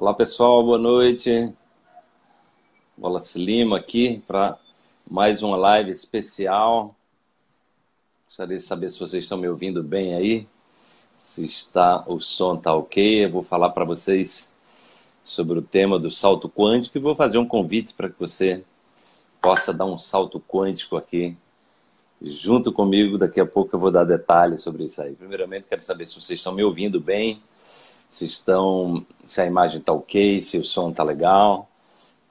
Olá pessoal, boa noite. Wallace Lima aqui para mais uma live especial. Gostaria de saber se vocês estão me ouvindo bem aí, se está o som está ok. Eu vou falar para vocês sobre o tema do salto quântico e vou fazer um convite para que você possa dar um salto quântico aqui junto comigo. Daqui a pouco eu vou dar detalhes sobre isso aí. Primeiramente, quero saber se vocês estão me ouvindo bem se estão, se a imagem está ok, se o som está legal.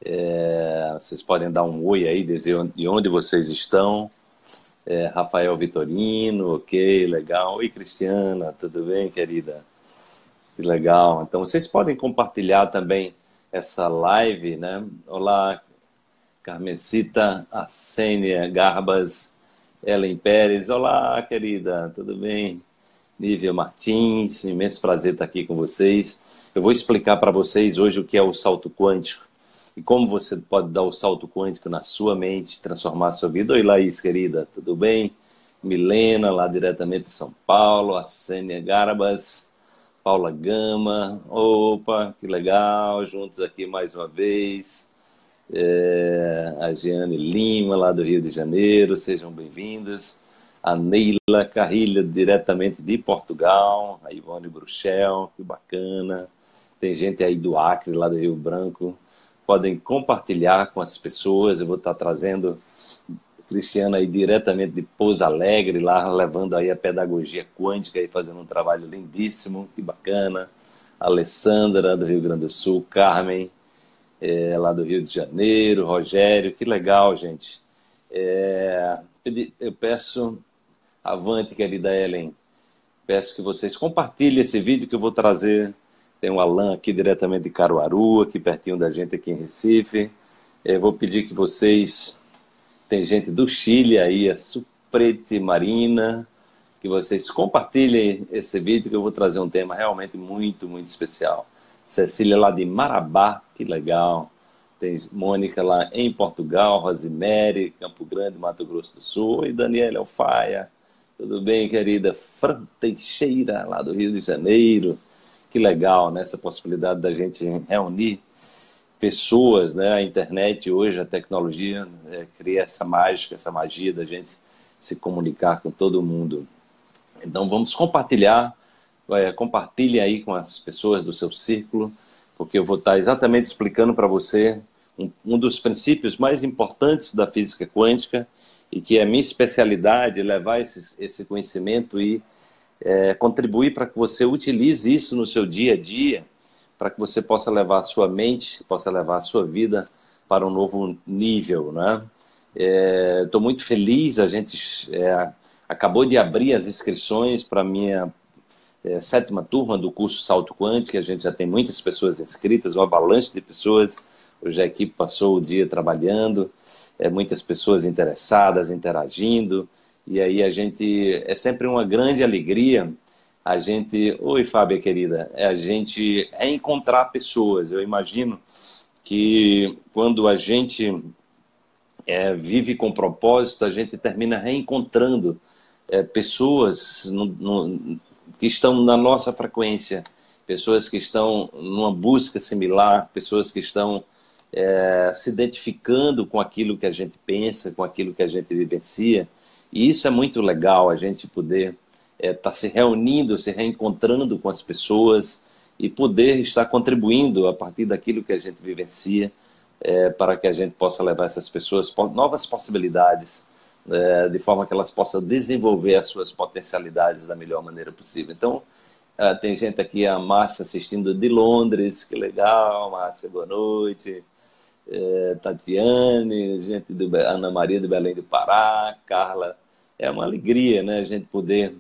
É, vocês podem dar um oi aí, dizer de onde vocês estão. É, Rafael Vitorino, ok, legal. Oi, Cristiana, tudo bem, querida? Que legal. Então, vocês podem compartilhar também essa live, né? Olá, Carmencita, Arsênia Garbas, Ellen Pérez. Olá, querida, tudo bem? Nívia Martins, imenso prazer estar aqui com vocês. Eu vou explicar para vocês hoje o que é o salto quântico e como você pode dar o salto quântico na sua mente, transformar a sua vida. Oi, Laís, querida, tudo bem? Milena, lá diretamente de São Paulo, a Sênia Garbas, Paula Gama, opa, que legal, juntos aqui mais uma vez. É, a Giane Lima, lá do Rio de Janeiro, sejam bem-vindos a Neila Carrilha, diretamente de Portugal, a Ivone Bruxel, que bacana. Tem gente aí do Acre, lá do Rio Branco. Podem compartilhar com as pessoas. Eu vou estar trazendo Cristiana aí diretamente de Pouso Alegre, lá levando aí a pedagogia quântica e fazendo um trabalho lindíssimo, que bacana. Alessandra, do Rio Grande do Sul, Carmen, é, lá do Rio de Janeiro, Rogério, que legal, gente. É, eu peço Avante, querida é Ellen. Peço que vocês compartilhem esse vídeo que eu vou trazer. Tem o Alan aqui diretamente de Caruaru, aqui pertinho da gente aqui em Recife. Eu vou pedir que vocês. Tem gente do Chile aí, a Suprete Marina. Que vocês compartilhem esse vídeo que eu vou trazer um tema realmente muito, muito especial. Cecília lá de Marabá, que legal. Tem Mônica lá em Portugal, Rosemary, Campo Grande, Mato Grosso do Sul, e Daniela Alfaia, tudo bem, querida? Fran Teixeira, lá do Rio de Janeiro. Que legal, né? Essa possibilidade da gente reunir pessoas, né? A internet hoje, a tecnologia é, cria essa mágica, essa magia da gente se comunicar com todo mundo. Então vamos compartilhar, é, compartilhe aí com as pessoas do seu círculo, porque eu vou estar exatamente explicando para você um, um dos princípios mais importantes da física quântica, e que é minha especialidade é levar esse conhecimento e é, contribuir para que você utilize isso no seu dia a dia, para que você possa levar a sua mente, possa levar a sua vida para um novo nível, né? Estou é, muito feliz, a gente é, acabou de abrir as inscrições para a minha é, sétima turma do curso Salto Quântico, que a gente já tem muitas pessoas inscritas, uma avalanche de pessoas. Hoje a equipe passou o dia trabalhando, é, muitas pessoas interessadas, interagindo, e aí a gente é sempre uma grande alegria. A gente, oi Fábia querida, é, a gente é encontrar pessoas. Eu imagino que quando a gente é, vive com propósito, a gente termina reencontrando é, pessoas no, no, que estão na nossa frequência, pessoas que estão numa busca similar, pessoas que estão é, se identificando com aquilo que a gente pensa, com aquilo que a gente vivencia. E isso é muito legal, a gente poder estar é, tá se reunindo, se reencontrando com as pessoas e poder estar contribuindo a partir daquilo que a gente vivencia é, para que a gente possa levar essas pessoas novas possibilidades, é, de forma que elas possam desenvolver as suas potencialidades da melhor maneira possível. Então, é, tem gente aqui, a Márcia assistindo de Londres, que legal, Márcia, boa noite é, Tatiane, gente do Ana Maria do Belém do Pará, Carla. É uma alegria, né? A gente poder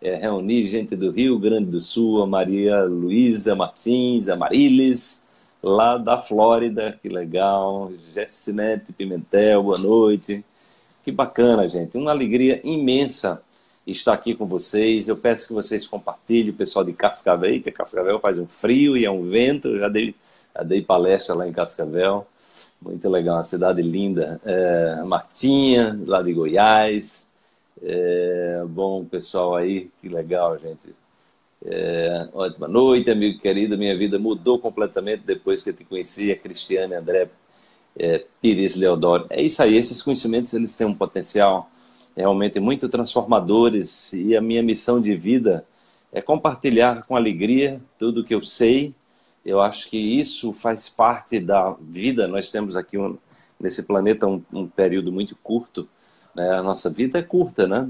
é, reunir gente do Rio Grande do Sul, a Maria Luísa Martins, Amarilis, lá da Flórida, que legal. Jessinete Pimentel, boa noite. Que bacana, gente. Uma alegria imensa estar aqui com vocês. Eu peço que vocês compartilhem, o pessoal de Cascavel. Eita, Cascavel faz um frio e é um vento. Eu já dei, já dei palestra lá em Cascavel. Muito legal, uma cidade linda. É, Martinha, lá de Goiás. É, bom pessoal aí, que legal, gente. É, ótima noite, amigo querido. Minha vida mudou completamente depois que eu te conheci, a Cristiane André é, Pires Leodoro. É isso aí, esses conhecimentos eles têm um potencial realmente muito transformadores e a minha missão de vida é compartilhar com alegria tudo que eu sei eu acho que isso faz parte da vida. Nós temos aqui um, nesse planeta um, um, período muito curto. Né? A nossa vida é curta, né?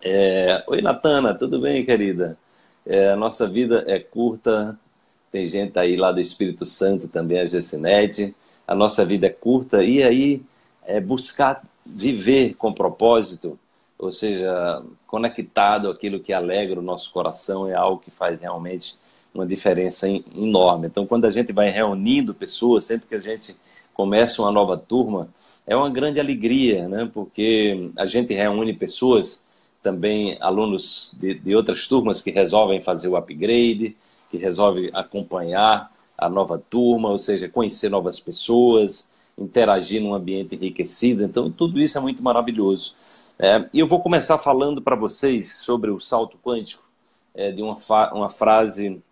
É... Oi, Natana, tudo bem, querida? É, a nossa vida é curta. Tem gente aí lá do Espírito Santo também, a Gessinete. A nossa vida é curta. E aí, é buscar viver com propósito, ou seja, conectado àquilo que alegra o nosso coração, é algo que faz realmente uma diferença enorme. Então, quando a gente vai reunindo pessoas, sempre que a gente começa uma nova turma, é uma grande alegria, né? porque a gente reúne pessoas, também alunos de, de outras turmas que resolvem fazer o upgrade, que resolvem acompanhar a nova turma, ou seja, conhecer novas pessoas, interagir num ambiente enriquecido. Então, tudo isso é muito maravilhoso. É, e eu vou começar falando para vocês sobre o salto quântico, é, de uma, uma frase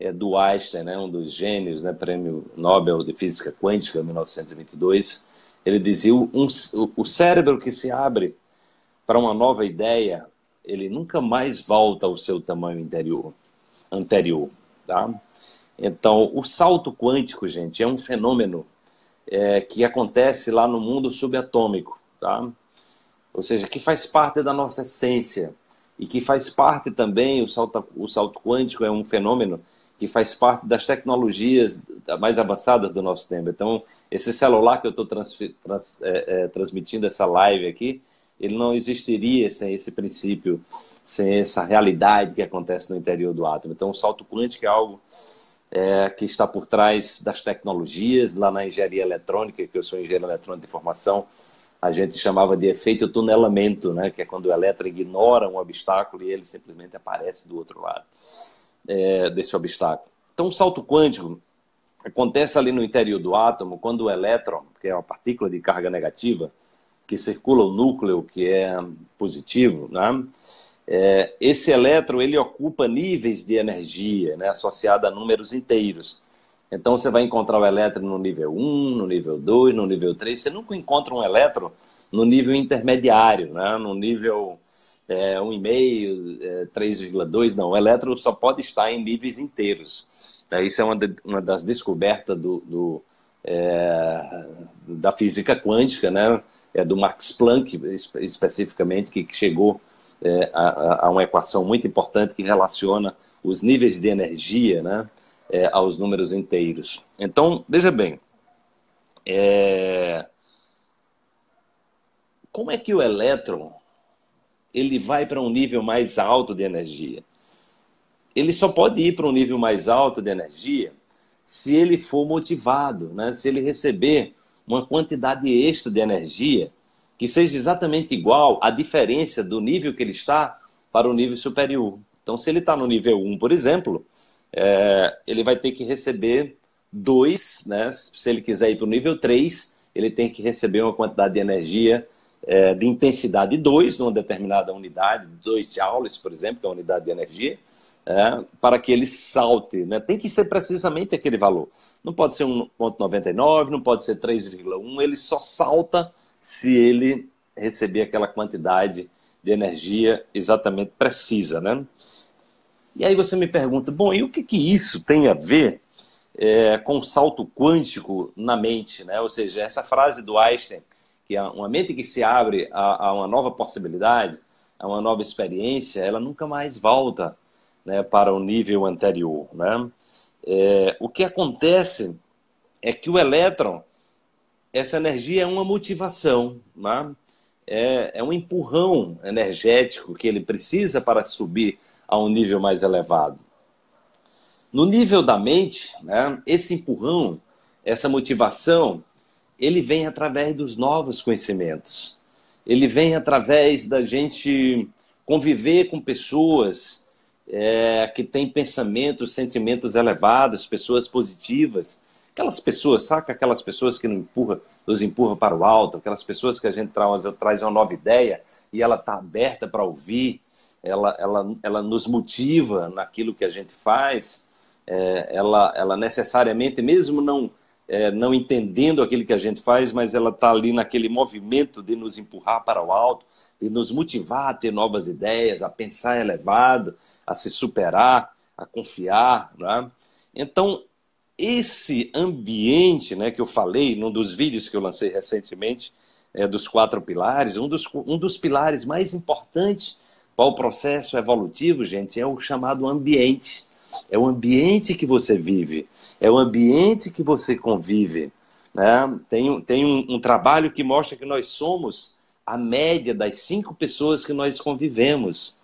é, do Einstein, né, um dos gênios, né, prêmio Nobel de Física Quântica, 1922, ele dizia um, o cérebro que se abre para uma nova ideia, ele nunca mais volta ao seu tamanho interior, anterior. Tá? Então, o salto quântico, gente, é um fenômeno é, que acontece lá no mundo subatômico, tá? ou seja, que faz parte da nossa essência e que faz parte também, o salto, o salto quântico é um fenômeno que faz parte das tecnologias mais avançadas do nosso tempo. Então, esse celular que eu estou trans, é, é, transmitindo essa live aqui, ele não existiria sem esse princípio, sem essa realidade que acontece no interior do átomo. Então, o salto quântico é algo é, que está por trás das tecnologias, lá na engenharia eletrônica, que eu sou engenheiro eletrônico de formação, a gente chamava de efeito tunelamento, né? que é quando o elétron ignora um obstáculo e ele simplesmente aparece do outro lado é, desse obstáculo. Então, o salto quântico acontece ali no interior do átomo quando o elétron, que é uma partícula de carga negativa, que circula o núcleo, que é positivo, né? É, esse elétron ele ocupa níveis de energia né, associada a números inteiros. Então você vai encontrar o elétron no nível 1, no nível 2, no nível 3. Você nunca encontra um elétron no nível intermediário, né, no nível é, 1,5, é, 3,2, não. O elétron só pode estar em níveis inteiros. É, isso é uma, de, uma das descobertas do, do é, da física quântica, né? é, do Max Planck especificamente, que, chegou é, a, a, uma equação muito importante que relaciona os níveis de energia né? É, aos números inteiros. Então, veja bem, é, como é que o elétron ele vai para um nível mais alto de energia. Ele só pode ir para um nível mais alto de energia se ele for motivado, né? se ele receber uma quantidade extra de energia que seja exatamente igual à diferença do nível que ele está para o nível superior. Então, se ele está no nível 1, por exemplo, é, ele vai ter que receber 2, né? se ele quiser ir para o nível 3, ele tem que receber uma quantidade de energia é, de intensidade 2 numa determinada unidade, 2 joules, por exemplo, que é a unidade de energia, é, para que ele salte. Né? Tem que ser precisamente aquele valor. Não pode ser 1,99, não pode ser 3,1, ele só salta se ele receber aquela quantidade de energia exatamente precisa. Né? E aí você me pergunta, bom, e o que, que isso tem a ver é, com o salto quântico na mente? Né? Ou seja, essa frase do Einstein, que uma mente que se abre a, a uma nova possibilidade, a uma nova experiência, ela nunca mais volta né, para o nível anterior. Né? É, o que acontece é que o elétron, essa energia é uma motivação, né? é, é um empurrão energético que ele precisa para subir a um nível mais elevado. No nível da mente, né, esse empurrão, essa motivação, ele vem através dos novos conhecimentos. Ele vem através da gente conviver com pessoas é, que têm pensamentos, sentimentos elevados, pessoas positivas. Aquelas pessoas, saca? Aquelas pessoas que nos empurra, nos empurram para o alto, aquelas pessoas que a gente traz, traz uma nova ideia e ela está aberta para ouvir, ela, ela, ela nos motiva naquilo que a gente faz, é, ela, ela necessariamente, mesmo não é, não entendendo aquilo que a gente faz, mas ela está ali naquele movimento de nos empurrar para o alto, de nos motivar a ter novas ideias, a pensar elevado, a se superar, a confiar. Né? Então, esse ambiente né, que eu falei num dos vídeos que eu lancei recentemente, é, dos quatro pilares, um dos, um dos pilares mais importantes para o processo evolutivo, gente, é o chamado ambiente é o ambiente que você vive, é o ambiente que você convive. Né? Tem, tem um, um trabalho que mostra que nós somos a média das cinco pessoas que nós convivemos.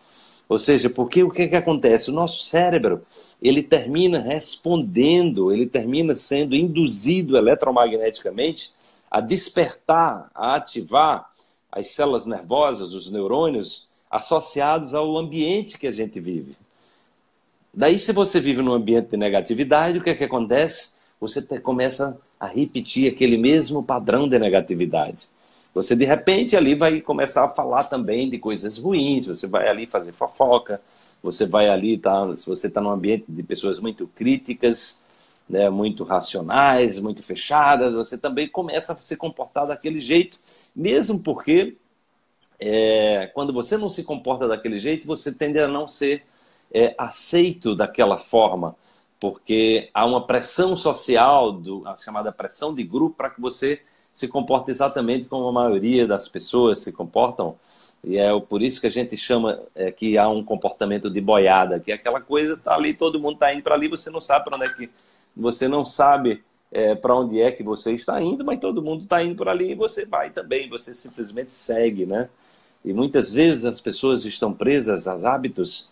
Ou seja, porque o que, que acontece? O nosso cérebro, ele termina respondendo, ele termina sendo induzido eletromagneticamente a despertar, a ativar as células nervosas, os neurônios, associados ao ambiente que a gente vive. Daí, se você vive num ambiente de negatividade, o que é que acontece? Você te, começa a repetir aquele mesmo padrão de negatividade. Você, de repente, ali vai começar a falar também de coisas ruins, você vai ali fazer fofoca, você vai ali, tá, se você está num ambiente de pessoas muito críticas, né, muito racionais, muito fechadas, você também começa a se comportar daquele jeito, mesmo porque é, quando você não se comporta daquele jeito, você tende a não ser é, aceito daquela forma, porque há uma pressão social, do, a chamada pressão de grupo, para que você se comporte exatamente como a maioria das pessoas se comportam. E é por isso que a gente chama é, que há um comportamento de boiada, que é aquela coisa está ali, todo mundo está indo para ali, você não sabe para onde é que. Você não sabe é, para onde é que você está indo, mas todo mundo está indo por ali e você vai também, você simplesmente segue, né? E muitas vezes as pessoas estão presas a hábitos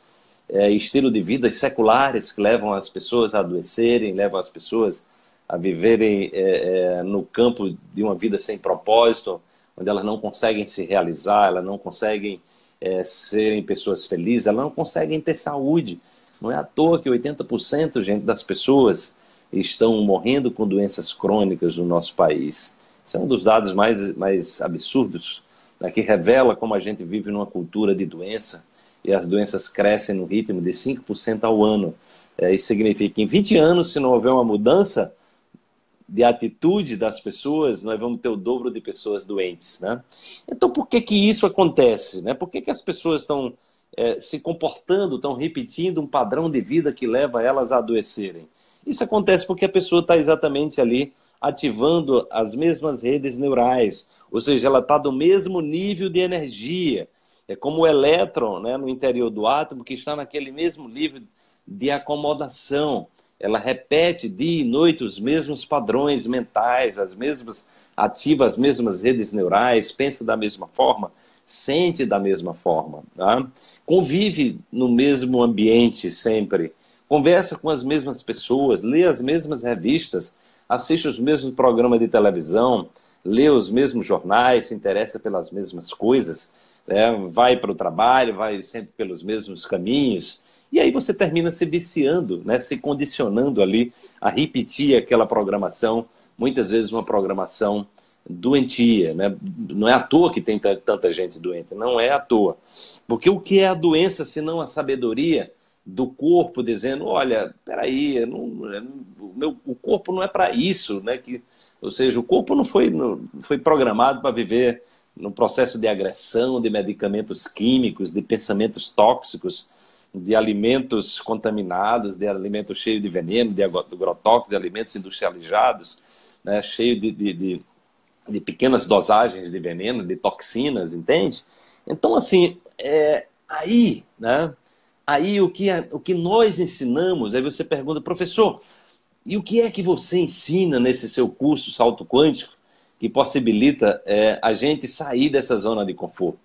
é, estilo de vida seculares que levam as pessoas a adoecerem, levam as pessoas a viverem é, é, no campo de uma vida sem propósito, onde elas não conseguem se realizar, elas não conseguem é, serem pessoas felizes, elas não conseguem ter saúde. Não é à toa que 80% gente, das pessoas estão morrendo com doenças crônicas no nosso país. Esse é um dos dados mais, mais absurdos, né, que revela como a gente vive numa cultura de doença, e as doenças crescem no ritmo de 5% ao ano. É, isso significa que em 20 anos, se não houver uma mudança de atitude das pessoas, nós vamos ter o dobro de pessoas doentes, né? Então, por que que isso acontece, né? Por que que as pessoas estão é, se comportando, estão repetindo um padrão de vida que leva elas a adoecerem? Isso acontece porque a pessoa está exatamente ali ativando as mesmas redes neurais, ou seja, ela está do mesmo nível de energia, é como o elétron né, no interior do átomo, que está naquele mesmo livro de acomodação. Ela repete dia e noite os mesmos padrões mentais, as mesmas ativa as mesmas redes neurais, pensa da mesma forma, sente da mesma forma, tá? convive no mesmo ambiente sempre, conversa com as mesmas pessoas, lê as mesmas revistas, assiste os mesmos programas de televisão, lê os mesmos jornais, se interessa pelas mesmas coisas, né? vai para o trabalho, vai sempre pelos mesmos caminhos. E aí você termina se viciando, né? se condicionando ali a repetir aquela programação, muitas vezes uma programação doentia. Né? Não é à toa que tem tanta gente doente, não é à toa. Porque o que é a doença se não a sabedoria do corpo dizendo: olha, peraí, não, meu, o corpo não é para isso, né? que, ou seja, o corpo não foi, não, foi programado para viver no processo de agressão, de medicamentos químicos, de pensamentos tóxicos, de alimentos contaminados, de alimentos cheios de veneno, de agrotóxicos, de alimentos industrializados, né, cheio de, de, de, de, pequenas dosagens de veneno, de toxinas, entende? Então, assim, é, aí, né, aí o que, é, o que nós ensinamos, aí você pergunta, professor, e o que é que você ensina nesse seu curso Salto Quântico? que possibilita é, a gente sair dessa zona de conforto,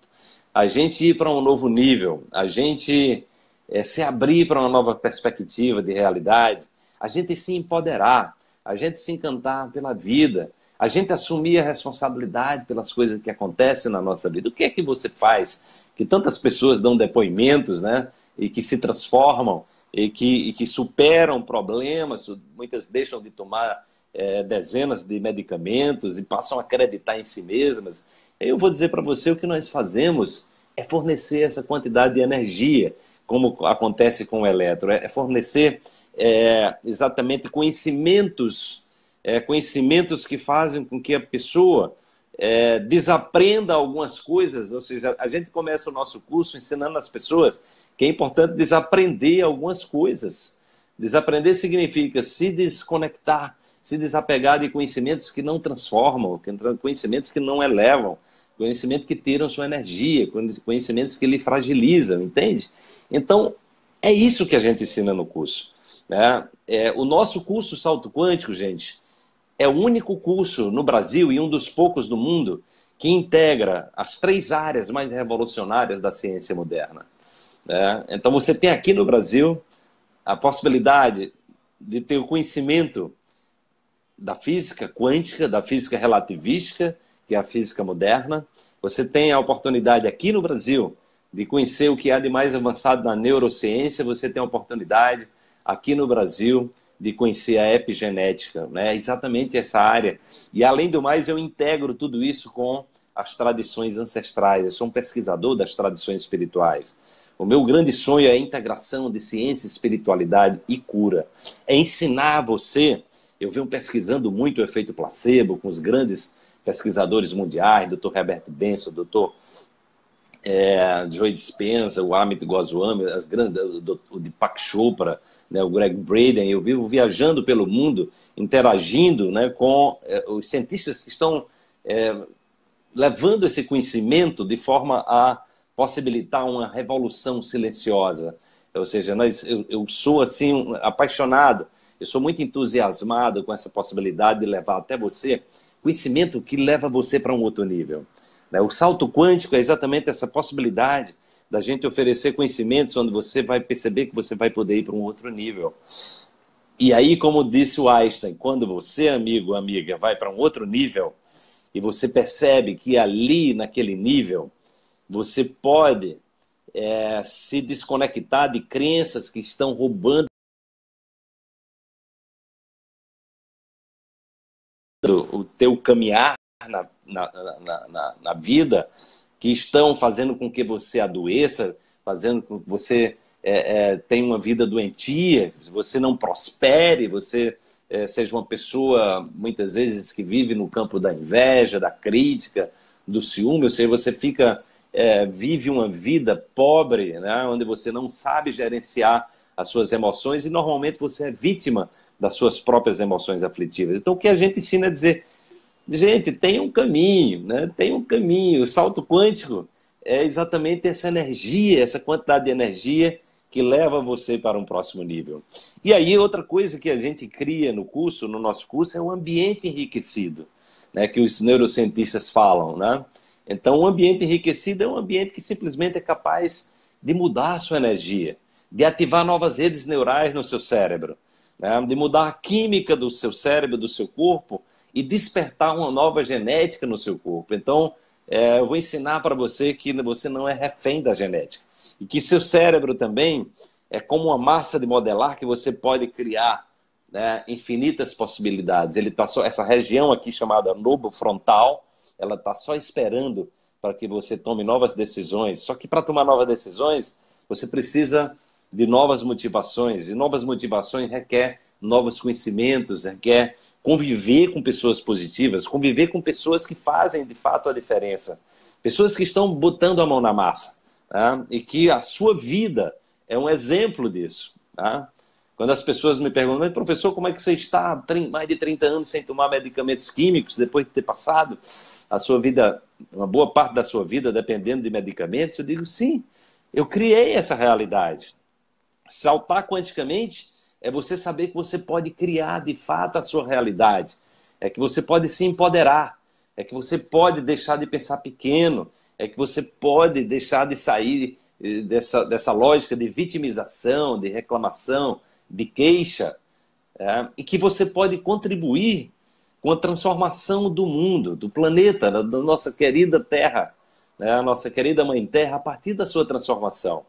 a gente ir para um novo nível, a gente é, se abrir para uma nova perspectiva de realidade, a gente se empoderar, a gente se encantar pela vida, a gente assumir a responsabilidade pelas coisas que acontecem na nossa vida. O que é que você faz? Que tantas pessoas dão depoimentos, né? E que se transformam e que, e que superam problemas, muitas deixam de tomar é, dezenas de medicamentos e passam a acreditar em si mesmas. Eu vou dizer para você o que nós fazemos é fornecer essa quantidade de energia, como acontece com o eletro, é, é fornecer é, exatamente conhecimentos, é, conhecimentos que fazem com que a pessoa é, desaprenda algumas coisas, ou seja, a gente começa o nosso curso ensinando as pessoas que é importante desaprender algumas coisas. Desaprender significa se desconectar se desapegar de conhecimentos que não transformam, conhecimentos que não elevam, conhecimentos que tiram sua energia, conhecimentos que lhe fragilizam, entende? Então, é isso que a gente ensina no curso. Né? É, o nosso curso Salto Quântico, gente, é o único curso no Brasil e um dos poucos do mundo que integra as três áreas mais revolucionárias da ciência moderna. Né? Então, você tem aqui no Brasil a possibilidade de ter o conhecimento da física quântica, da física relativística, que é a física moderna. Você tem a oportunidade aqui no Brasil de conhecer o que há de mais avançado na neurociência, você tem a oportunidade aqui no Brasil de conhecer a epigenética, né? exatamente essa área. E além do mais, eu integro tudo isso com as tradições ancestrais. Eu sou um pesquisador das tradições espirituais. O meu grande sonho é a integração de ciência, espiritualidade e cura. É ensinar você eu venho pesquisando muito o efeito placebo com os grandes pesquisadores mundiais, Dr. Herbert Benson, Dr. É, Joe Dispenza, o Amit Goswami, as grandes, o Deepak Chopra, né, o Greg Braden. Eu vivo viajando pelo mundo, interagindo né, com é, os cientistas que estão é, levando esse conhecimento de forma a possibilitar uma revolução silenciosa. Ou seja, nós, eu, eu sou assim apaixonado eu sou muito entusiasmado com essa possibilidade de levar até você conhecimento que leva você para um outro nível. Né? O salto quântico é exatamente essa possibilidade da gente oferecer conhecimentos onde você vai perceber que você vai poder ir para um outro nível. E aí, como disse o Einstein, quando você, amigo, amiga, vai para um outro nível e você percebe que ali, naquele nível, você pode é, se desconectar de crenças que estão roubando o teu caminhar na, na, na, na, vida que estão fazendo com que você adoeça, fazendo com que você é, é, tenha uma vida doentia, você não prospere, você é, seja uma pessoa, muitas vezes, que vive no campo da inveja, da crítica, do ciúme, ou seja, você fica, é, vive uma vida pobre, né, onde você não sabe gerenciar as suas emoções e normalmente você é vítima das suas próprias emoções aflitivas. Então, o que a gente ensina é dizer, gente, tem um caminho, né? tem um caminho. O salto quântico é exatamente essa energia, essa quantidade de energia que leva você para um próximo nível. E aí, outra coisa que a gente cria no curso, no nosso curso, é um ambiente enriquecido, né? que os neurocientistas falam. Né? Então, um ambiente enriquecido é um ambiente que simplesmente é capaz de mudar a sua energia, de ativar novas redes neurais no seu cérebro né? de mudar a química do seu cérebro, do seu corpo e despertar uma nova genética no seu corpo. Então, é, eu vou ensinar para você que você não é refém da genética e que seu cérebro também é como uma massa de modelar que você pode criar né, infinitas possibilidades. Ele tá só essa região aqui chamada lobo frontal, ela está só esperando para que você tome novas decisões. Só que para tomar novas decisões, você precisa de novas motivações, e novas motivações requer novos conhecimentos, requer conviver com pessoas positivas, conviver com pessoas que fazem de fato a diferença, pessoas que estão botando a mão na massa, tá? e que a sua vida é um exemplo disso. Tá? Quando as pessoas me perguntam, professor, como é que você está mais de 30 anos sem tomar medicamentos químicos, depois de ter passado a sua vida, uma boa parte da sua vida dependendo de medicamentos? Eu digo, sim, eu criei essa realidade. Saltar quanticamente é você saber que você pode criar de fato a sua realidade, é que você pode se empoderar, é que você pode deixar de pensar pequeno, é que você pode deixar de sair eh, dessa, dessa lógica de vitimização, de reclamação, de queixa, é, e que você pode contribuir com a transformação do mundo, do planeta, da nossa querida Terra, né, a nossa querida Mãe Terra, a partir da sua transformação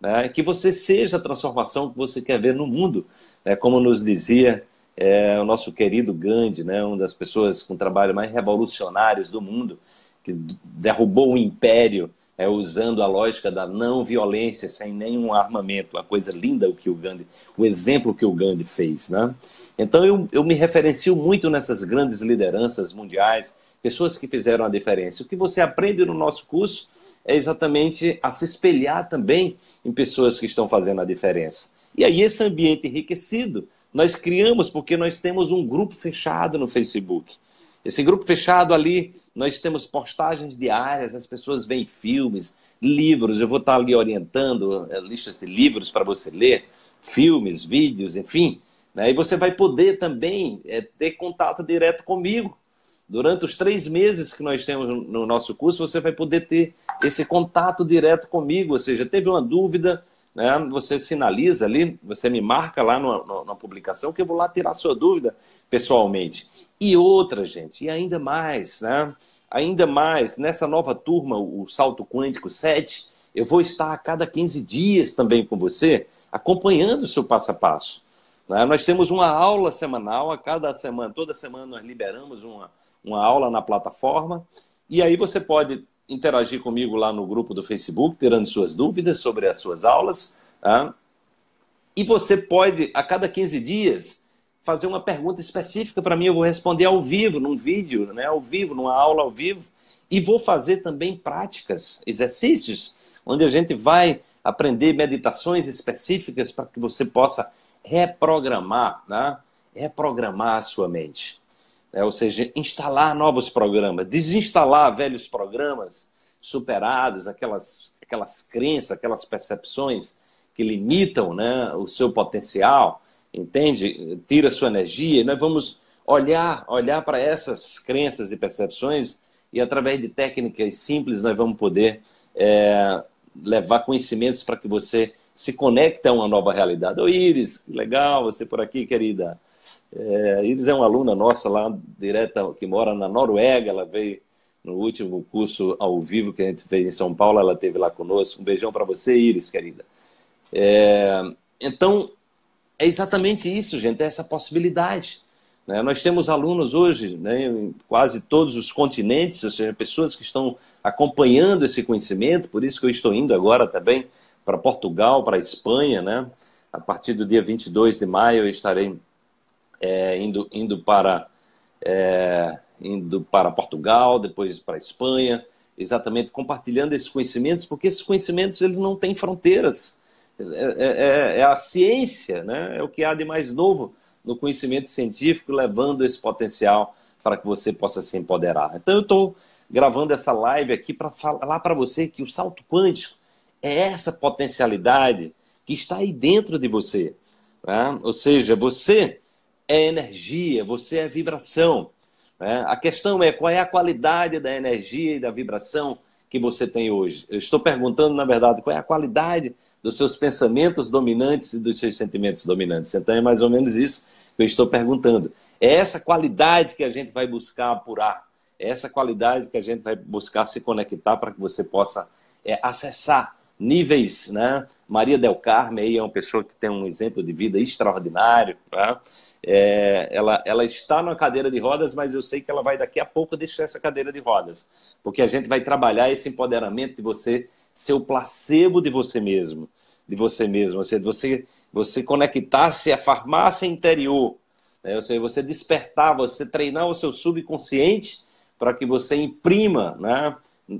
né? que você seja a transformação que você quer ver no mundo, né? como nos dizia é, o nosso querido Gandhi, né? uma das pessoas com trabalho mais revolucionários do mundo, que derrubou o império é, usando a lógica da não violência, sem nenhum armamento, uma coisa linda o que o Gandhi, o exemplo que o Gandhi fez, né? Então eu, eu me referencio muito nessas grandes lideranças mundiais, pessoas que fizeram a diferença. O que você aprende no nosso curso é exatamente a se espelhar também em pessoas que estão fazendo a diferença. E aí, esse ambiente enriquecido nós criamos porque nós temos um grupo fechado no Facebook. Esse grupo fechado ali, nós temos postagens diárias, as pessoas veem filmes, livros, eu vou estar ali orientando eh, listas de livros para você ler, filmes, vídeos, enfim. Né? E você vai poder também é, ter contato direto comigo Durante os três meses que nós temos no nosso curso, você vai poder ter esse contato direto comigo. Ou seja, teve uma dúvida, né? você sinaliza ali, você me marca lá na publicação que eu vou lá tirar sua dúvida pessoalmente. E outra, gente, e ainda mais, né? Ainda mais, nessa nova turma, o Salto Quântico 7, eu vou estar a cada 15 dias também com você, acompanhando o seu passo a passo. Né? Nós temos uma aula semanal, a cada semana, toda semana nós liberamos uma, uma aula na plataforma. E aí você pode interagir comigo lá no grupo do Facebook, tirando suas dúvidas sobre as suas aulas. Tá? E você pode, a cada 15 dias, fazer uma pergunta específica para mim. Eu vou responder ao vivo, num vídeo, né? ao vivo, numa aula ao vivo. E vou fazer também práticas, exercícios, onde a gente vai aprender meditações específicas para que você possa reprogramar, né? reprogramar a sua mente. É, ou seja, instalar novos programas, desinstalar velhos programas superados, aquelas, aquelas crenças, aquelas percepções que limitam né, o seu potencial, entende? Tira sua energia. E nós vamos olhar, olhar para essas crenças e percepções e através de técnicas simples nós vamos poder é, levar conhecimentos para que você se conecte a uma nova realidade. Ô Iris, legal você por aqui, querida. É, Iris é uma aluna nossa lá direta, que mora na Noruega, ela veio no último curso ao vivo que a gente fez em São Paulo, ela esteve lá conosco. Um beijão para você, Iris, querida. É, então, é exatamente isso, gente, é essa possibilidade. Né? Nós temos alunos hoje né, em quase todos os continentes, ou seja, pessoas que estão acompanhando esse conhecimento, por isso que eu estou indo agora também para Portugal, para Espanha, né? A partir do dia 22 de maio eu estarei é, indo, indo, para, é, indo para Portugal, depois para a Espanha, exatamente compartilhando esses conhecimentos, porque esses conhecimentos eles não têm fronteiras. É, é, é, é a ciência, né? é o que há de mais novo no conhecimento científico, levando esse potencial para que você possa se empoderar. Então, eu estou gravando essa live aqui para falar para você que o salto quântico é essa potencialidade que está aí dentro de você. Né? Ou seja, você é energia, você é vibração. Né? A questão é qual é a qualidade da energia e da vibração que você tem hoje. Eu estou perguntando, na verdade, qual é a qualidade dos seus pensamentos dominantes e dos seus sentimentos dominantes. Então é mais ou menos isso que eu estou perguntando. É essa qualidade que a gente vai buscar apurar, é essa qualidade que a gente vai buscar se conectar para que você possa é, acessar níveis, né? Maria Del Carme aí é uma pessoa que tem um exemplo de vida extraordinário, né? É, ela, ela está numa cadeira de rodas, mas eu sei que ela vai daqui a pouco deixar essa cadeira de rodas, porque a gente vai trabalhar esse empoderamento de você ser o placebo de você mesmo, de você mesmo, ou seja, você, você conectar-se à farmácia interior, né? ou seja, você despertar, você treinar o seu subconsciente para que você imprima, né?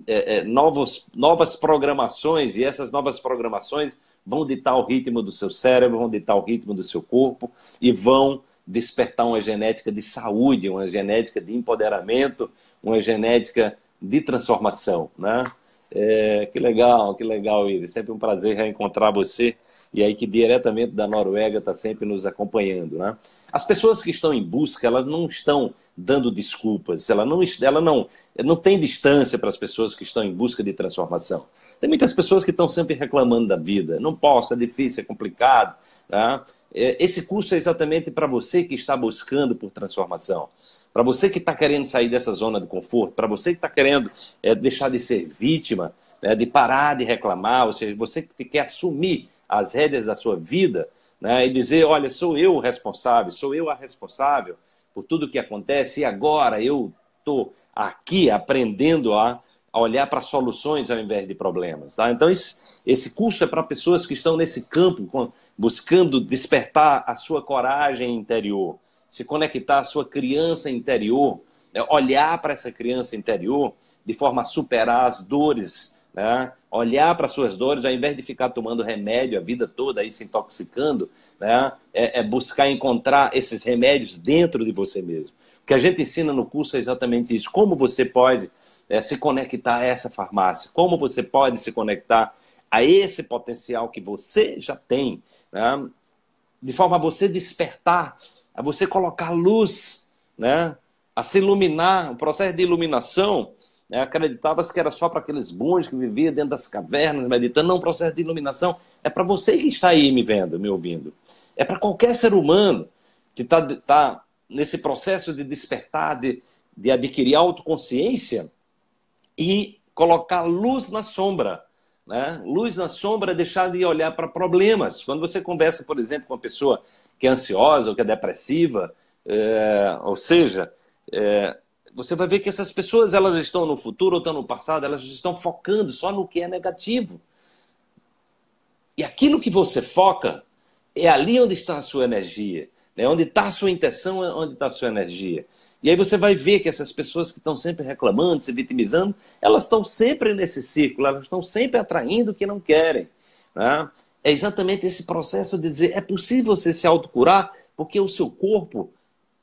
é, é, novos, novas programações, e essas novas programações vão ditar o ritmo do seu cérebro, vão ditar o ritmo do seu corpo e vão despertar uma genética de saúde, uma genética de empoderamento, uma genética de transformação. Né? É, que legal, que legal, Iris. Sempre um prazer reencontrar você e aí que diretamente da Noruega está sempre nos acompanhando, né? As pessoas que estão em busca, elas não estão dando desculpas, ela não, ela não, não tem distância para as pessoas que estão em busca de transformação. Tem muitas pessoas que estão sempre reclamando da vida. Não posso, é difícil, é complicado. Tá? É, esse curso é exatamente para você que está buscando por transformação. Para você que está querendo sair dessa zona de conforto, para você que está querendo é, deixar de ser vítima, né, de parar de reclamar, ou seja, você que quer assumir as rédeas da sua vida né, e dizer: olha, sou eu o responsável, sou eu a responsável por tudo que acontece e agora eu estou aqui aprendendo a a olhar para soluções ao invés de problemas. Tá? Então, esse curso é para pessoas que estão nesse campo, buscando despertar a sua coragem interior, se conectar à sua criança interior, né? olhar para essa criança interior de forma a superar as dores, né? olhar para suas dores, ao invés de ficar tomando remédio a vida toda aí se intoxicando, né? é, é buscar encontrar esses remédios dentro de você mesmo. O que a gente ensina no curso é exatamente isso: como você pode é, se conectar a essa farmácia, como você pode se conectar a esse potencial que você já tem, né? de forma a você despertar a é você colocar luz, né? a se iluminar. O processo de iluminação, né? acreditava-se que era só para aqueles bons que viviam dentro das cavernas meditando. Não, o processo de iluminação é para você que está aí me vendo, me ouvindo. É para qualquer ser humano que está tá nesse processo de despertar, de, de adquirir autoconsciência e colocar luz na sombra. Né? Luz na sombra é deixar de olhar para problemas. Quando você conversa, por exemplo, com uma pessoa que é ansiosa ou que é depressiva, é, ou seja, é, você vai ver que essas pessoas elas estão no futuro ou estão no passado, elas estão focando só no que é negativo. E aquilo que você foca é ali onde está a sua energia, né? onde está a sua intenção, é onde está a sua energia. E aí você vai ver que essas pessoas que estão sempre reclamando, se vitimizando, elas estão sempre nesse círculo, elas estão sempre atraindo o que não querem. Né? é exatamente esse processo de dizer é possível você se autocurar porque o seu corpo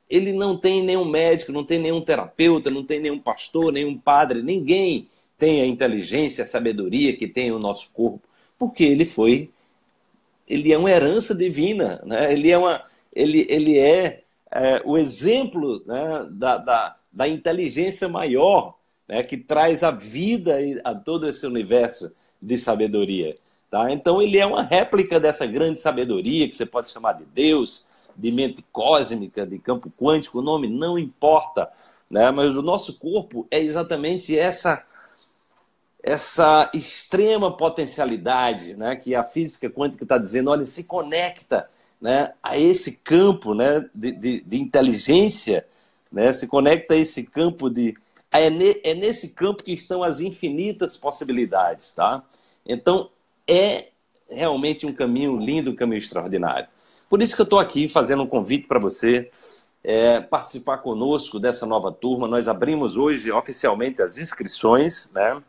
ele não tem nenhum médico, não tem nenhum terapeuta, não tem nenhum pastor, nenhum padre, ninguém tem a inteligência, a sabedoria que tem o nosso corpo, porque ele foi ele é uma herança divina, né? ele é, uma, ele, ele é, é o exemplo né, da, da, da, inteligência maior né, que traz a vida a todo esse universo de sabedoria. Tá? Então, ele é uma réplica dessa grande sabedoria que você pode chamar de Deus, de mente cósmica, de campo quântico, o nome não importa. Né? Mas o nosso corpo é exatamente essa essa extrema potencialidade né? que a física quântica está dizendo, olha, se conecta né? a esse campo né? de, de, de inteligência, né? se conecta a esse campo de. É, é nesse campo que estão as infinitas possibilidades. Tá? Então, é realmente um caminho lindo, um caminho extraordinário. Por isso que eu estou aqui fazendo um convite para você é, participar conosco dessa nova turma. Nós abrimos hoje oficialmente as inscrições, né?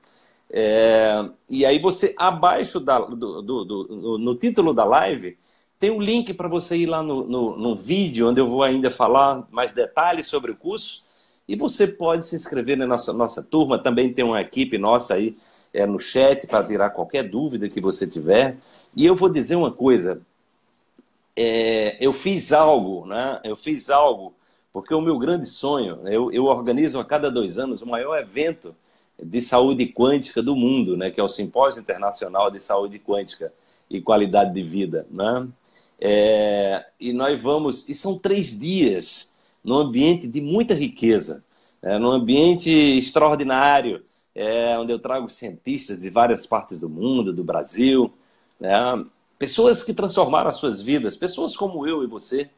É, e aí você, abaixo da, do, do, do, no título da live, tem um link para você ir lá no, no, no, vídeo, onde eu vou ainda falar mais detalhes sobre o curso. E você pode se inscrever na nossa, nossa turma. Também tem uma equipe nossa aí é, no chat para tirar qualquer dúvida que você tiver. E eu vou dizer uma coisa: é, eu fiz algo, né? Eu fiz algo, porque o meu grande sonho, eu, eu organizo a cada dois anos o maior evento de saúde quântica do mundo, né? Que é o Simpósio Internacional de Saúde Quântica e Qualidade de Vida, né? É, e nós vamos, e são três dias num ambiente de muita riqueza, né? num ambiente extraordinário, é, onde eu trago cientistas de várias partes do mundo, do Brasil, né? pessoas que transformaram as suas vidas, pessoas como eu e você,